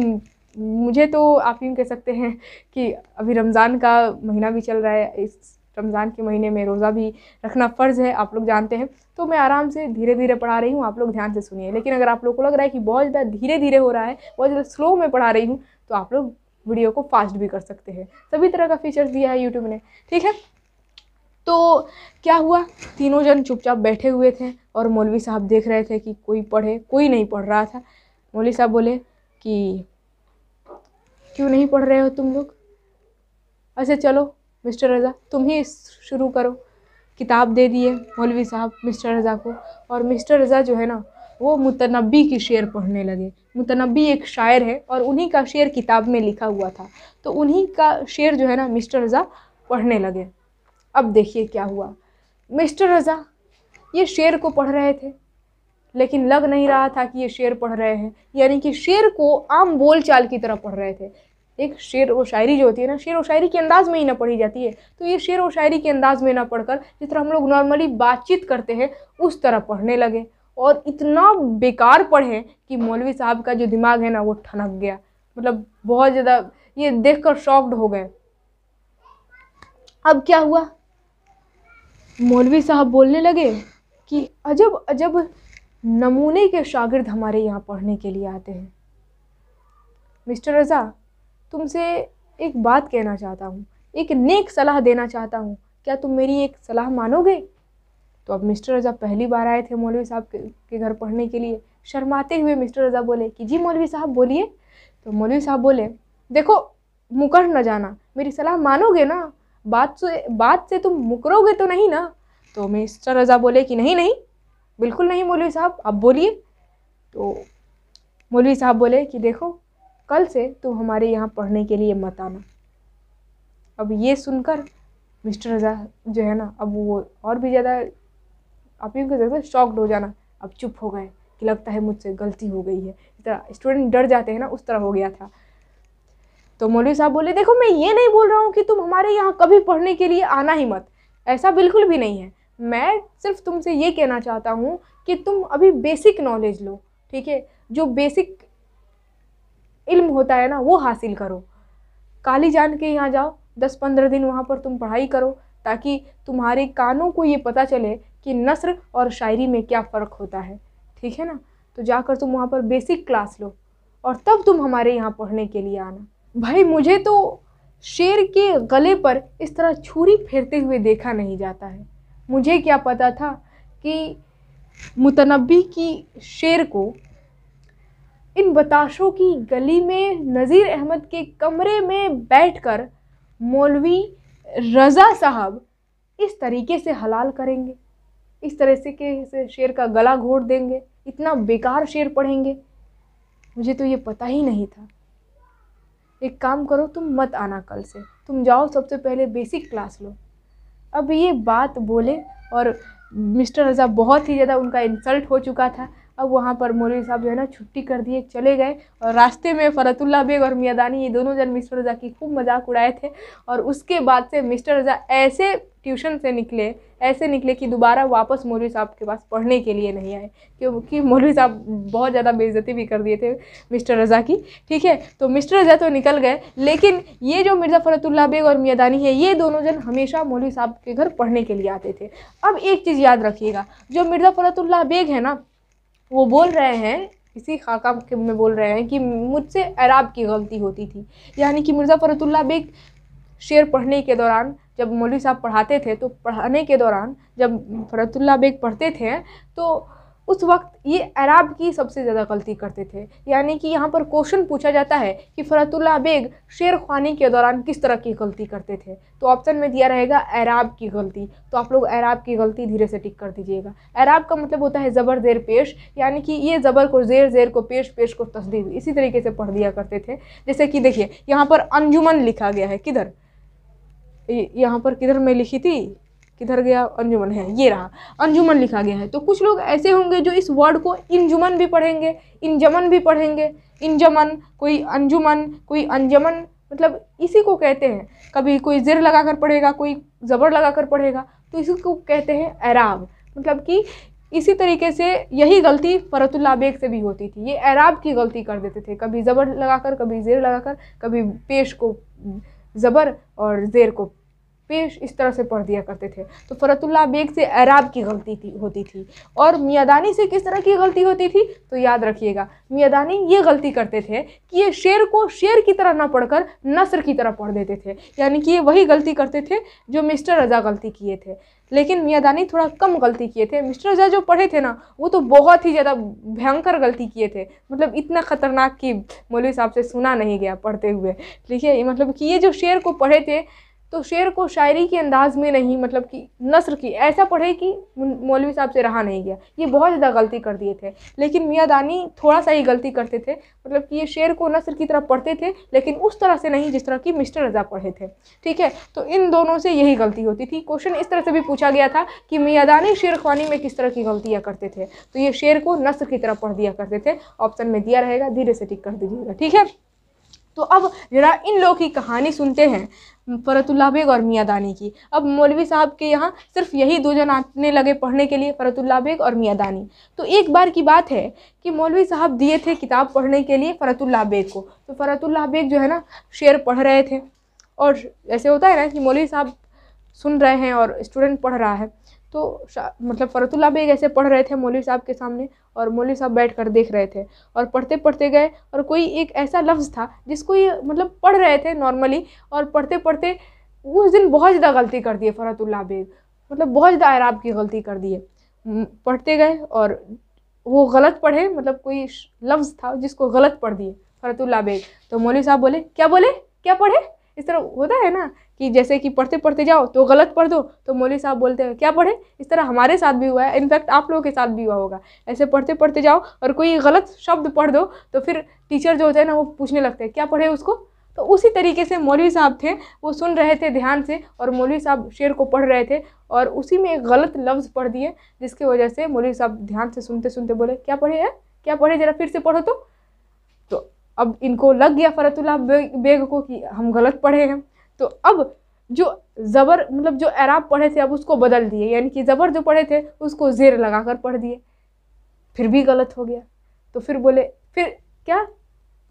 मुझे तो आप यूँ कह सकते हैं कि अभी रमज़ान का महीना भी चल रहा है इस रमज़ान के महीने में रोज़ा भी रखना फ़र्ज़ है आप लोग जानते हैं तो मैं आराम से धीरे धीरे पढ़ा रही हूँ आप लोग ध्यान से सुनिए लेकिन अगर आप लोग को लग रहा है कि बहुत ज़्यादा धीरे धीरे हो रहा है बहुत ज़्यादा स्लो में पढ़ा रही हूँ तो आप लोग वीडियो को फास्ट भी कर सकते हैं सभी तरह का फीचर्स दिया है यूट्यूब ने ठीक है तो क्या हुआ तीनों जन चुपचाप बैठे हुए थे और मौलवी साहब देख रहे थे कि कोई पढ़े कोई नहीं पढ़ रहा था मौलवी साहब बोले कि क्यों नहीं पढ़ रहे हो तुम लोग अच्छा चलो मिस्टर रज़ा तुम ही शुरू करो किताब दे दिए मौलवी साहब मिस्टर रज़ा को और मिस्टर रज़ा जो है ना वो मुतनबी की शेर पढ़ने लगे मुतनबी एक शायर है और उन्हीं का शेर किताब में लिखा हुआ था तो उन्हीं का शेर जो है ना मिस्टर रज़ा पढ़ने लगे अब देखिए क्या हुआ मिस्टर रज़ा ये शेर को पढ़ रहे थे लेकिन लग नहीं रहा था कि ये शेर पढ़ रहे हैं यानी कि शेर को आम बोलचाल की तरह पढ़ रहे थे एक शेर व शायरी जो होती है ना शेर व शायरी के अंदाज़ में ही ना पढ़ी जाती है तो ये शेर व शायरी के अंदाज़ में ना पढ़कर जिस तरह हम लोग नॉर्मली बातचीत करते हैं उस तरह पढ़ने लगे और इतना बेकार पढ़े कि मौलवी साहब का जो दिमाग है ना वो ठनक गया मतलब बहुत ज़्यादा ये देखकर शॉक्ड हो गए अब क्या हुआ मौलवी साहब बोलने लगे कि अजब अजब नमूने के शागिर्द हमारे यहाँ पढ़ने के लिए आते हैं मिस्टर रज़ा तुमसे एक बात कहना चाहता हूँ एक नेक सलाह देना चाहता हूँ क्या तुम मेरी एक सलाह मानोगे तो अब मिस्टर रज़ा पहली बार आए थे मौलवी साहब के घर पढ़ने के लिए शर्माते हुए मिस्टर रज़ा बोले कि जी मौलवी साहब बोलिए तो मौलवी साहब बोले देखो मुकर न जाना मेरी सलाह मानोगे ना बात से बात से तुम मुकरोगे तो नहीं ना तो मिस्टर रज़ा बोले कि नहीं नहीं बिल्कुल नहीं मौलवी साहब आप बोलिए तो मौलवी साहब बोले कि देखो कल से तुम तो हमारे यहाँ पढ़ने के लिए मत आना अब ये सुनकर मिस्टर रजा जो है ना अब वो और भी ज़्यादा आप ही सकते शॉक्ड हो जाना अब चुप हो गए कि लगता है मुझसे गलती हो गई है इस तरह स्टूडेंट डर जाते हैं ना उस तरह हो गया था तो मौलवी साहब बोले देखो मैं ये नहीं बोल रहा हूँ कि तुम हमारे यहाँ कभी पढ़ने के लिए आना ही मत ऐसा बिल्कुल भी नहीं है मैं सिर्फ तुमसे ये कहना चाहता हूँ कि तुम अभी बेसिक नॉलेज लो ठीक है जो बेसिक इल्म होता है ना वो हासिल करो काली जान के यहाँ जाओ दस पंद्रह दिन वहाँ पर तुम पढ़ाई करो ताकि तुम्हारे कानों को ये पता चले कि नसर और शायरी में क्या फ़र्क होता है ठीक है ना तो जाकर तुम वहाँ पर बेसिक क्लास लो और तब तुम हमारे यहाँ पढ़ने के लिए आना भाई मुझे तो शेर के गले पर इस तरह छुरी फेरते हुए देखा नहीं जाता है मुझे क्या पता था कि मुतनबी की शेर को इन बताशों की गली में नज़ीर अहमद के कमरे में बैठकर मौलवी रज़ा साहब इस तरीके से हलाल करेंगे इस तरह से के इसे शेर का गला घोट देंगे इतना बेकार शेर पढ़ेंगे मुझे तो ये पता ही नहीं था एक काम करो तुम मत आना कल से तुम जाओ सबसे पहले बेसिक क्लास लो अब ये बात बोले और मिस्टर रज़ा बहुत ही ज़्यादा उनका इंसल्ट हो चुका था अब वहाँ पर मौलवी साहब जो है ना छुट्टी कर दिए चले गए और रास्ते में फ़रतुल्ला बेग और मियादानी ये दोनों जन मिस्टर रज़ा की खूब मजाक उड़ाए थे और उसके बाद से मिस्टर रज़ा ऐसे ट्यूशन से निकले ऐसे निकले कि दोबारा वापस मौलवी साहब के पास पढ़ने के लिए नहीं आए क्योंकि मौलवी साहब बहुत ज़्यादा बेइज्जती भी कर दिए थे मिस्टर रज़ा की ठीक है तो मिस्टर रज़ा तो निकल गए लेकिन ये जो मिर्ज़ा फ़रतुल्ला बेग और मियादानी है ये दोनों जन हमेशा मौलवी साहब के घर पढ़ने के लिए आते थे अब एक चीज़ याद रखिएगा जो मिर्ज़ा फ़रतुल्ला बेग है ना वो बोल रहे हैं इसी खाका में बोल रहे हैं कि मुझसे अराब की गलती होती थी यानी कि मिर्ज़ा फ़रतुल्ला बेग शेर पढ़ने के दौरान जब मौलवी साहब पढ़ाते थे तो पढ़ाने के दौरान जब फ़रतुल्ला बेग पढ़ते थे तो उस वक्त ये अरब की सबसे ज़्यादा गलती करते थे यानी कि यहाँ पर क्वेश्चन पूछा जाता है कि फ़रतुल्ला बेग शेर खानी के दौरान किस तरह की गलती करते थे तो ऑप्शन में दिया रहेगा अरब की गलती तो आप लोग अरब की गलती धीरे से टिक कर दीजिएगा अरब का मतलब होता है ज़बर जेर पेश यानी कि ये ज़बर को जेर जेर को पेश पेश को तस्दीद इसी तरीके से पढ़ दिया करते थे जैसे कि देखिए यहाँ पर अंजुमन लिखा गया है किधर यहाँ पर किधर मैं लिखी थी किधर गया अंजुमन है ये रहा अंजुमन लिखा गया है तो कुछ लोग ऐसे होंगे जो इस वर्ड को इंजुमन भी पढ़ेंगे इंजमन भी पढ़ेंगे इंजमन कोई अंजुमन कोई अंजमन मतलब इसी को कहते हैं कभी कोई ज़िर लगा कर पढ़ेगा कोई ज़बर लगा कर पढ़ेगा तो इसी को कहते हैं ऐराब मतलब कि इसी तरीके से यही गलती फ़रतुल्ला बेग से भी होती थी ये ऐराब की गलती कर देते थे कभी ज़बर लगाकर कभी ज़ेर लगाकर कभी पेश को ज़बर और ज़ेर को पेश इस तरह से पढ़ दिया करते थे तो फ़रतुल्ला बेग से ऐराब की गलती थी होती थी और मियादानी से किस तरह की गलती होती थी तो याद रखिएगा मियादानी ये गलती करते थे कि ये शेर को शेर की तरह ना पढ़कर नसर की तरह पढ़ देते थे यानी कि ये वही गलती करते थे जो मिस्टर रज़ा गलती किए थे लेकिन मियादानी थोड़ा कम गलती किए थे मिस्टर रजा जो पढ़े थे ना वो तो बहुत ही ज़्यादा भयंकर गलती किए थे मतलब इतना ख़तरनाक कि मौलवी साहब से सुना नहीं गया पढ़ते हुए ठीक है मतलब कि ये जो शेर को पढ़े थे तो शेर को शायरी के अंदाज में नहीं मतलब कि नसर की ऐसा पढ़े कि मौलवी साहब से रहा नहीं गया ये बहुत ज़्यादा गलती कर दिए थे लेकिन मियाँ दानी थोड़ा सा ही गलती करते थे मतलब कि ये शेर को नसर की तरह पढ़ते थे लेकिन उस तरह से नहीं जिस तरह की मिस्टर रज़ा पढ़े थे ठीक है तो इन दोनों से यही गलती होती थी क्वेश्चन इस तरह से भी पूछा गया था कि मियाँ दानी शेर खानी में किस तरह की गलतियाँ करते थे तो ये शेर को नसर की तरह पढ़ दिया करते थे ऑप्शन में दिया रहेगा धीरे से टिक कर दीजिएगा ठीक है तो अब जरा इन लोगों की कहानी सुनते हैं फ़रतुल्ला बेग और मियाँ दानी की अब मौलवी साहब के यहाँ सिर्फ यही दो जन आने लगे पढ़ने के लिए फ़रतुल्ला बेग और मियाँ दानी तो एक बार की बात है कि मौलवी साहब दिए थे किताब पढ़ने के लिए फ़रतुल्ला बेग को तो फ़रतुल्ला बेग जो है ना शेर पढ़ रहे थे और ऐसे होता है ना कि मौलवी साहब सुन रहे हैं और स्टूडेंट पढ़ रहा है तो मतलब फ़रतुल्ला बेग ऐसे पढ़ रहे थे मौलवी साहब के सामने और मौलवी साहब बैठ कर देख रहे थे और पढ़ते पढ़ते गए और कोई एक ऐसा लफ्ज़ था जिसको ये मतलब पढ़ रहे थे नॉर्मली और पढ़ते पढ़ते उस दिन बहुत ज़्यादा गलती कर दिए फ़रतुल्ला बेग मतलब बहुत ज़्यादा आराब की गलती कर दिए पढ़ते गए और वो गलत पढ़े मतलब कोई लफ्ज़ था जिसको गलत पढ़ दिए फ़रतुल्ला बेग तो मौलवी साहब बोले क्या बोले क्या पढ़े इस तरह होता है ना कि जैसे कि पढ़ते पढ़ते जाओ तो गलत पढ़ दो तो मौली साहब बोलते हैं क्या पढ़े इस तरह हमारे साथ भी हुआ है इनफैक्ट आप लोगों के साथ भी हुआ होगा ऐसे पढ़ते पढ़ते जाओ और कोई गलत शब्द पढ़ दो तो फिर टीचर जो होते हैं ना वो पूछने लगते हैं क्या पढ़े उसको तो उसी तरीके से मौलवी साहब थे वो सुन रहे थे ध्यान से और मौलवी साहब शेर को पढ़ रहे थे और उसी में एक गलत लफ्ज़ पढ़ दिए जिसकी वजह से मौलवी साहब ध्यान से सुनते सुनते बोले क्या पढ़े है क्या पढ़े ज़रा फिर से पढ़ो तो तो अब इनको लग गया फ़रतुल्ला बेग को कि हम गलत पढ़े हैं तो अब जो ज़बर मतलब जो एराब पढ़े थे अब उसको बदल दिए यानी कि ज़बर जो पढ़े थे उसको जेर लगा कर पढ़ दिए फिर भी गलत हो गया तो फिर बोले फिर क्या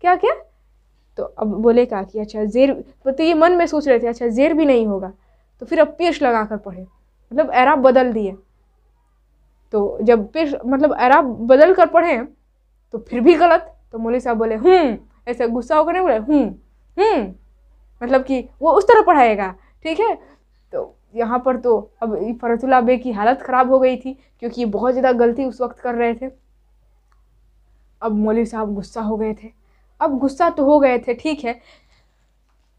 क्या क्या तो अब बोले क्या कि अच्छा जेर तो ये मन में सोच रहे थे अच्छा जेर भी नहीं होगा तो फिर अब पेश लगा कर पढ़े मतलब एराब बदल दिए तो जब पेश मतलब एराब बदल कर पढ़े तो फिर भी गलत तो मौली साहब बोले हूँ हम्म। ऐसा गुस्सा होकर नहीं बोले हूँ हम्म, हूँ हम्म। मतलब कि वो उस तरह पढ़ाएगा ठीक है तो यहाँ पर तो अब फरतुल्ला बे की हालत ख़राब हो गई थी क्योंकि ये बहुत ज़्यादा गलती उस वक्त कर रहे थे अब मौलवी साहब गुस्सा हो गए थे अब गुस्सा तो हो गए थे ठीक है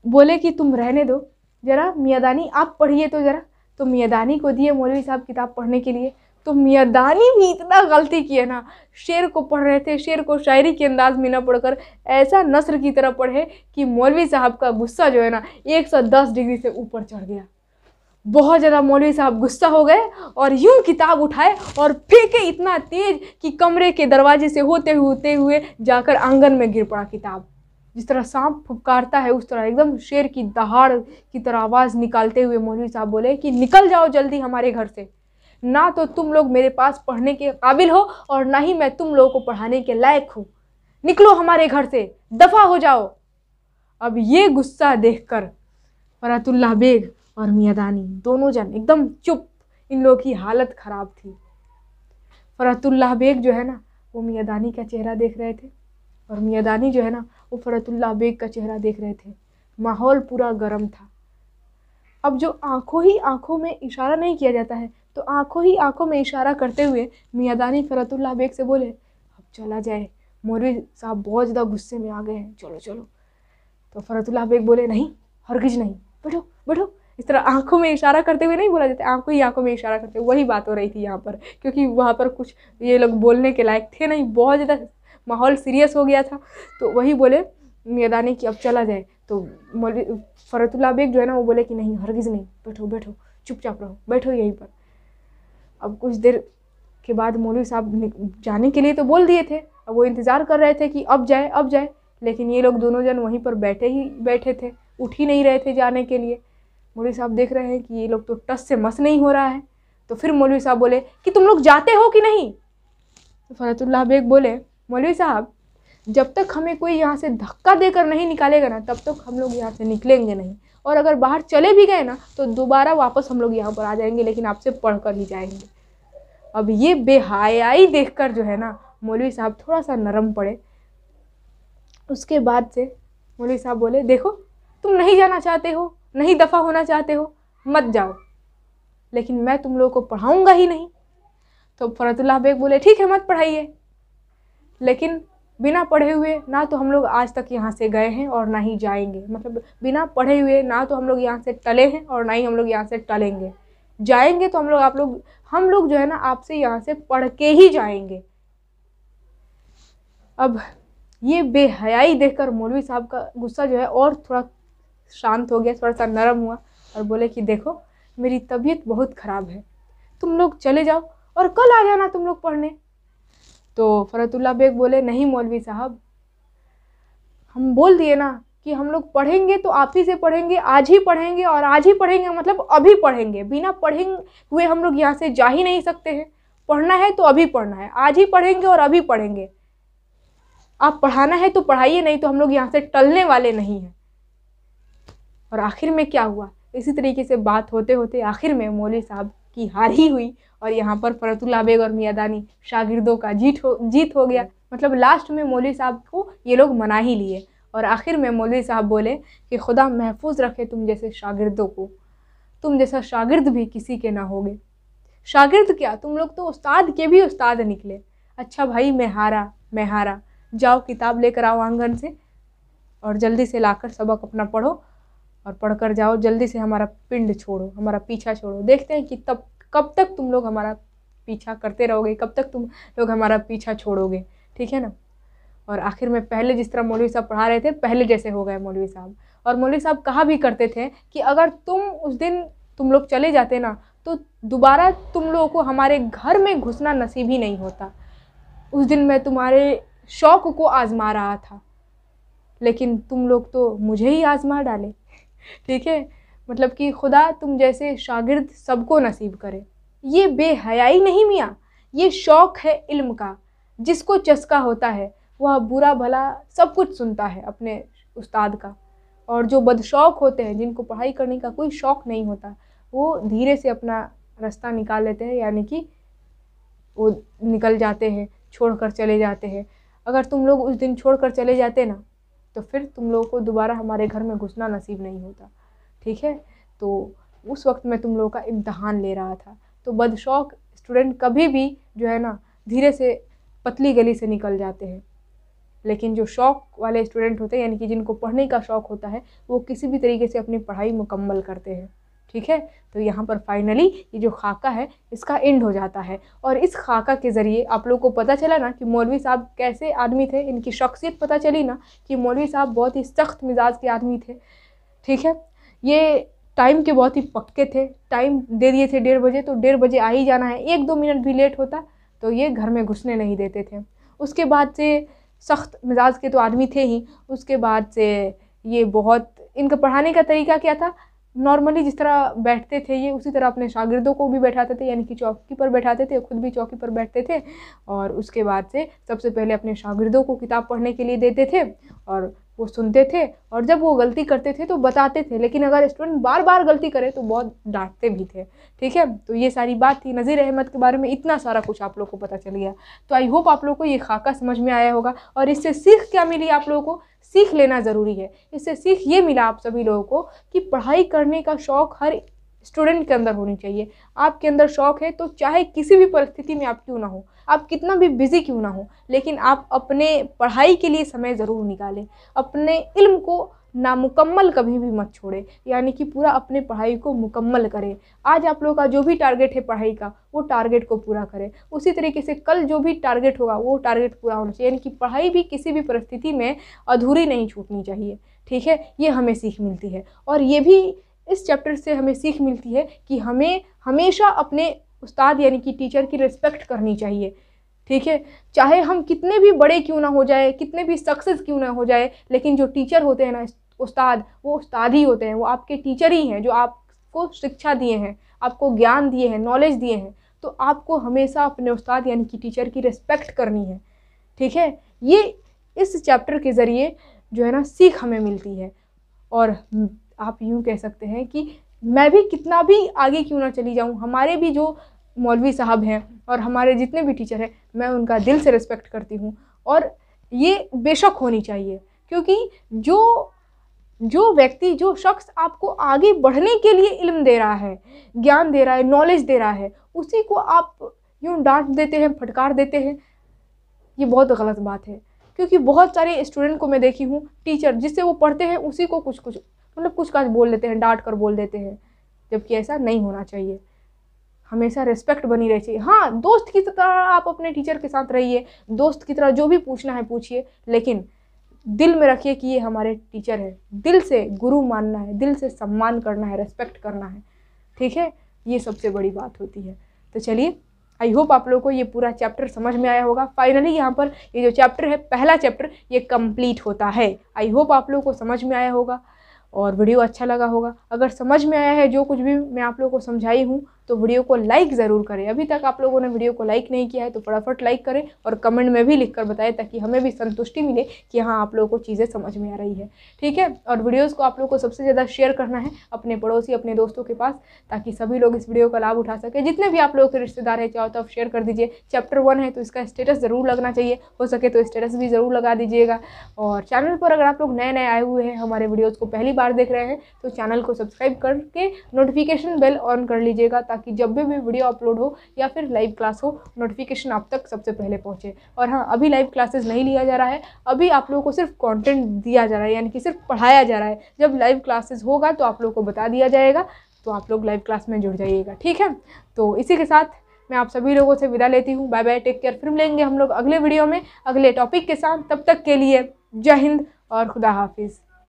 बोले कि तुम रहने दो ज़रा मियादानी आप पढ़िए तो ज़रा तो मियादानी को दिए मौलवी साहब किताब पढ़ने के लिए तो मियादानी भी इतना गलती किया ना शेर को पढ़ रहे थे शेर को शायरी के अंदाज में ना पढ़कर ऐसा नसर की तरह पढ़े कि मौलवी साहब का गुस्सा जो है ना 110 डिग्री से ऊपर चढ़ गया बहुत ज़्यादा मौलवी साहब गुस्सा हो गए और यूं किताब उठाए और फेंके इतना तेज कि कमरे के दरवाजे से होते होते हुए जाकर आंगन में गिर पड़ा किताब जिस तरह सांप फुपकारता है उस तरह एकदम शेर की दहाड़ की तरह आवाज़ निकालते हुए मौलवी साहब बोले कि निकल जाओ जल्दी हमारे घर से ना तो तुम लोग मेरे पास पढ़ने के काबिल हो और ना ही मैं तुम लोगों को पढ़ाने के लायक हूँ निकलो हमारे घर से दफा हो जाओ अब ये गुस्सा देखकर फरातुल्ला बेग और मियादानी दोनों जन एकदम चुप इन लोगों की हालत ख़राब थी फरातुल्ला बेग जो है ना वो मियादानी का चेहरा देख रहे थे और मियादानी जो है ना वो फरातुल्ला बेग का चेहरा देख रहे थे माहौल पूरा गर्म था अब जो आंखों ही आंखों में इशारा नहीं किया जाता है तो आंखों ही आंखों में इशारा करते हुए मियादानी फरतुल्ला बेग से बोले अब चला जाए मौलवी साहब बहुत ज़्यादा गुस्से में आ गए हैं चलो चलो तो फरतुल्ला बेग बोले नहीं हरगिज नहीं बैठो बैठो इस तरह आंखों में इशारा करते हुए नहीं बोला जाता आंखों ही आंखों में इशारा करते हुए वही बात हो रही थी यहाँ पर क्योंकि वहाँ पर कुछ ये लोग बोलने के लायक थे नहीं बहुत ज़्यादा माहौल सीरियस हो गया था तो वही बोले मैदानी कि अब चला जाए तो फरतुल्ला बेग जो है ना वो बोले कि नहीं हरगिज़ नहीं बैठो बैठो चुपचाप रहो बैठो यहीं पर अब कुछ देर के बाद मौलवी साहब जाने के लिए तो बोल दिए थे अब वो इंतज़ार कर रहे थे कि अब जाए अब जाए लेकिन ये लोग दोनों जन वहीं पर बैठे ही बैठे थे उठ ही नहीं रहे थे जाने के लिए मौलवी साहब देख रहे हैं कि ये लोग तो टस से मस नहीं हो रहा है तो फिर मौलवी साहब बोले कि तुम लोग जाते हो कि नहीं तो फरतुल्ला बेग बोले मौलवी साहब जब तक हमें कोई यहाँ से धक्का देकर नहीं निकालेगा ना तब तक हम लोग यहाँ से निकलेंगे नहीं और अगर बाहर चले भी गए ना तो दोबारा वापस हम लोग यहाँ पर आ जाएंगे लेकिन आपसे पढ़ कर ही जाएंगे अब ये बेहयाई देख कर जो है ना मौलवी साहब थोड़ा सा नरम पड़े उसके बाद से मौलवी साहब बोले देखो तुम नहीं जाना चाहते हो नहीं दफ़ा होना चाहते हो मत जाओ लेकिन मैं तुम लोगों को पढ़ाऊँगा ही नहीं तो फरतुल्ला बेग बोले ठीक है मत पढ़ाइए लेकिन बिना पढ़े हुए ना तो हम लोग आज तक यहाँ से गए हैं और ना ही जाएंगे मतलब बिना पढ़े हुए ना तो हम लोग यहाँ से टले हैं और ना ही हम लोग यहाँ से टलेंगे जाएंगे तो हम लोग आप लोग हम लोग जो है ना आपसे यहाँ से पढ़ के ही जाएंगे अब ये बेहयाई देखकर मौलवी साहब का गुस्सा जो है और थोड़ा शांत हो गया थोड़ा सा नरम हुआ और बोले कि देखो मेरी तबीयत बहुत ख़राब है तुम लोग चले जाओ और कल आ जाना तुम लोग पढ़ने तो फ़रतुल्ला बेग बोले नहीं मौलवी साहब हम बोल दिए ना कि हम लोग पढ़ेंगे तो आप ही से पढ़ेंगे आज ही पढ़ेंगे और आज ही पढ़ेंगे मतलब अभी पढ़ेंगे बिना पढ़े हुए हम लोग यहाँ से जा ही नहीं सकते हैं पढ़ना है तो अभी पढ़ना है आज ही पढ़ेंगे और अभी पढ़ेंगे आप पढ़ाना है तो पढ़ाइए नहीं तो हम लोग यहाँ से टलने वाले नहीं हैं और आखिर में क्या हुआ इसी तरीके से बात होते होते आखिर में मौलवी साहब की हार ही हुई और यहाँ पर फरतुल्ला बेग और मियादानी शागिर्दों का जीत हो जीत हो गया मतलब लास्ट में मौलवी साहब को ये लोग मना ही लिए और आखिर में मौलवी साहब बोले कि खुदा महफूज रखे तुम जैसे शागिर्दों को तुम जैसा शागिर्द भी किसी के ना होगे शागिर्द क्या तुम लोग तो उस्ताद के भी उस्ताद निकले अच्छा भाई मैं हारा मैं हारा जाओ किताब लेकर आओ आंगन से और जल्दी से लाकर सबक अपना पढ़ो और पढ़कर जाओ जल्दी से हमारा पिंड छोड़ो हमारा पीछा छोड़ो देखते हैं कि तब कब तक तुम लोग हमारा पीछा करते रहोगे कब तक तुम लोग हमारा पीछा छोड़ोगे ठीक है ना और आखिर में पहले जिस तरह मौलवी साहब पढ़ा रहे थे पहले जैसे हो गए मौलवी साहब और मौलवी साहब कहा भी करते थे कि अगर तुम उस दिन तुम लोग चले जाते ना तो दोबारा तुम लोगों को हमारे घर में घुसना नसीब ही नहीं होता उस दिन मैं तुम्हारे शौक को आज़मा रहा था लेकिन तुम लोग तो मुझे ही आज़मा डाले ठीक है मतलब कि खुदा तुम जैसे शागिर्द सबको नसीब करे ये बेहयाई नहीं मियाँ ये शौक़ है इल्म का जिसको चस्का होता है वह बुरा भला सब कुछ सुनता है अपने उस्ताद का और जो बदशौक होते हैं जिनको पढ़ाई करने का कोई शौक़ नहीं होता वो धीरे से अपना रास्ता निकाल लेते हैं यानी कि वो निकल जाते हैं छोड़ कर चले जाते हैं अगर तुम लोग उस दिन छोड़ कर चले जाते ना तो फिर तुम लोगों को दोबारा हमारे घर में घुसना नसीब नहीं होता ठीक है तो उस वक्त मैं तुम लोगों का इम्तहान ले रहा था तो बदशौक स्टूडेंट कभी भी जो है ना धीरे से पतली गली से निकल जाते हैं लेकिन जो शौक वाले स्टूडेंट होते हैं यानी कि जिनको पढ़ने का शौक़ होता है वो किसी भी तरीके से अपनी पढ़ाई मुकम्मल करते हैं ठीक है तो यहाँ पर फाइनली ये जो खाका है इसका एंड हो जाता है और इस खाका के ज़रिए आप लोग को पता चला ना कि मौलवी साहब कैसे आदमी थे इनकी शख्सियत पता चली ना कि मौलवी साहब बहुत ही सख्त मिजाज के आदमी थे ठीक है ये टाइम के बहुत ही पक्के थे टाइम दे दिए थे डेढ़ बजे तो डेढ़ बजे आ ही जाना है एक दो मिनट भी लेट होता तो ये घर में घुसने नहीं देते थे उसके बाद से सख्त मिजाज के तो आदमी थे ही उसके बाद से ये बहुत इनका पढ़ाने का तरीका क्या था नॉर्मली जिस तरह बैठते थे ये उसी तरह अपने शागिर्दों को भी बैठाते थे यानी कि चौकी पर बैठाते थे खुद भी चौकी पर बैठते थे और उसके बाद से सबसे पहले अपने शागिर्दों को किताब पढ़ने के लिए देते थे और वो सुनते थे और जब वो गलती करते थे तो बताते थे लेकिन अगर स्टूडेंट बार बार गलती करे तो बहुत डांटते भी थे ठीक है तो ये सारी बात थी नज़ीर अहमद के बारे में इतना सारा कुछ आप लोग को पता चल गया तो आई होप आप लोग को ये खाका समझ में आया होगा और इससे सीख क्या मिली आप लोगों को सीख लेना ज़रूरी है इससे सीख ये मिला आप सभी लोगों को कि पढ़ाई करने का शौक़ हर स्टूडेंट के अंदर होनी चाहिए आपके अंदर शौक़ है तो चाहे किसी भी परिस्थिति में आप क्यों ना हो आप कितना भी बिज़ी क्यों ना हो लेकिन आप अपने पढ़ाई के लिए समय ज़रूर निकालें अपने इल्म को नामुकम्मल कभी भी मत छोड़ें यानी कि पूरा अपने पढ़ाई को मुकम्मल करें आज आप लोग का जो भी टारगेट है पढ़ाई का वो टारगेट को पूरा करें उसी तरीके से कल जो भी टारगेट होगा वो टारगेट पूरा होना चाहिए यानी कि पढ़ाई भी किसी भी परिस्थिति में अधूरी नहीं छूटनी चाहिए ठीक है ये हमें सीख मिलती है और ये भी इस चैप्टर से हमें सीख मिलती है कि हमें हमेशा अपने उस्ताद यानी कि टीचर की रिस्पेक्ट करनी चाहिए ठीक है चाहे हम कितने भी बड़े क्यों ना हो जाए कितने भी सक्सेस क्यों ना हो जाए लेकिन जो टीचर होते हैं ना उस्ताद वो उस्ताद ही होते हैं वो आपके टीचर ही हैं जो आपको शिक्षा दिए हैं आपको ज्ञान दिए हैं नॉलेज दिए हैं तो आपको हमेशा अपने उस्ताद यानी कि टीचर की रिस्पेक्ट करनी है ठीक है ये इस चैप्टर के ज़रिए जो है ना सीख हमें मिलती है और आप यूँ कह सकते हैं कि मैं भी कितना भी आगे क्यों ना चली जाऊँ हमारे भी जो मौलवी साहब हैं और हमारे जितने भी टीचर हैं मैं उनका दिल से रिस्पेक्ट करती हूँ और ये बेशक होनी चाहिए क्योंकि जो जो व्यक्ति जो शख्स आपको आगे बढ़ने के लिए इल्म दे रहा है ज्ञान दे रहा है नॉलेज दे रहा है उसी को आप यूँ डांट देते हैं फटकार देते हैं ये बहुत गलत बात है क्योंकि बहुत सारे स्टूडेंट को मैं देखी हूँ टीचर जिससे वो पढ़ते हैं उसी को कुछ कुछ मतलब कुछ काज बोल देते हैं डांट कर बोल देते हैं जबकि ऐसा नहीं होना चाहिए हमेशा रिस्पेक्ट बनी रहनी चाहिए हाँ दोस्त की तरह आप अपने टीचर के साथ रहिए दोस्त की तरह जो भी पूछना है पूछिए लेकिन दिल में रखिए कि ये हमारे टीचर हैं दिल से गुरु मानना है दिल से सम्मान करना है रेस्पेक्ट करना है ठीक है ये सबसे बड़ी बात होती है तो चलिए आई होप आप लोगों को ये पूरा चैप्टर समझ में आया होगा फाइनली यहाँ पर ये जो चैप्टर है पहला चैप्टर ये कंप्लीट होता है आई होप आप लोगों को समझ में आया होगा और वीडियो अच्छा लगा होगा अगर समझ में आया है जो कुछ भी मैं आप लोगों को समझाई हूँ तो वीडियो को लाइक ज़रूर करें अभी तक आप लोगों ने वीडियो को लाइक नहीं किया है तो फटाफट लाइक करें और कमेंट में भी लिख कर बताएं ताकि हमें भी संतुष्टि मिले कि हाँ आप लोगों को चीज़ें समझ में आ रही है ठीक है और वीडियोज़ को आप लोग को सबसे ज़्यादा शेयर करना है अपने पड़ोसी अपने दोस्तों के पास ताकि सभी लोग इस वीडियो का लाभ उठा सकें जितने भी आप लोगों के रिश्तेदार हैं चाहो तो आप शेयर कर दीजिए चैप्टर वन है तो इसका स्टेटस ज़रूर लगना चाहिए हो सके तो स्टेटस भी ज़रूर लगा दीजिएगा और चैनल पर अगर आप लोग नए नए आए हुए हैं हमारे वीडियोज़ को पहली बार देख रहे हैं तो चैनल को सब्सक्राइब करके नोटिफिकेशन बेल ऑन कर लीजिएगा ताकि ताकि जब भी भी वीडियो अपलोड हो या फिर लाइव क्लास हो नोटिफिकेशन आप तक सबसे पहले पहुँचे और हाँ अभी लाइव क्लासेस नहीं लिया जा रहा है अभी आप लोगों को सिर्फ कॉन्टेंट दिया जा रहा है यानी कि सिर्फ पढ़ाया जा रहा है जब लाइव क्लासेज होगा तो आप लोगों को बता दिया जाएगा तो आप लोग लाइव क्लास में जुड़ जाइएगा ठीक है तो इसी के साथ मैं आप सभी लोगों से विदा लेती हूँ बाय बाय टेक केयर फिर मिलेंगे हम लोग अगले वीडियो में अगले टॉपिक के साथ तब तक के लिए जय हिंद और खुदा हाफिज़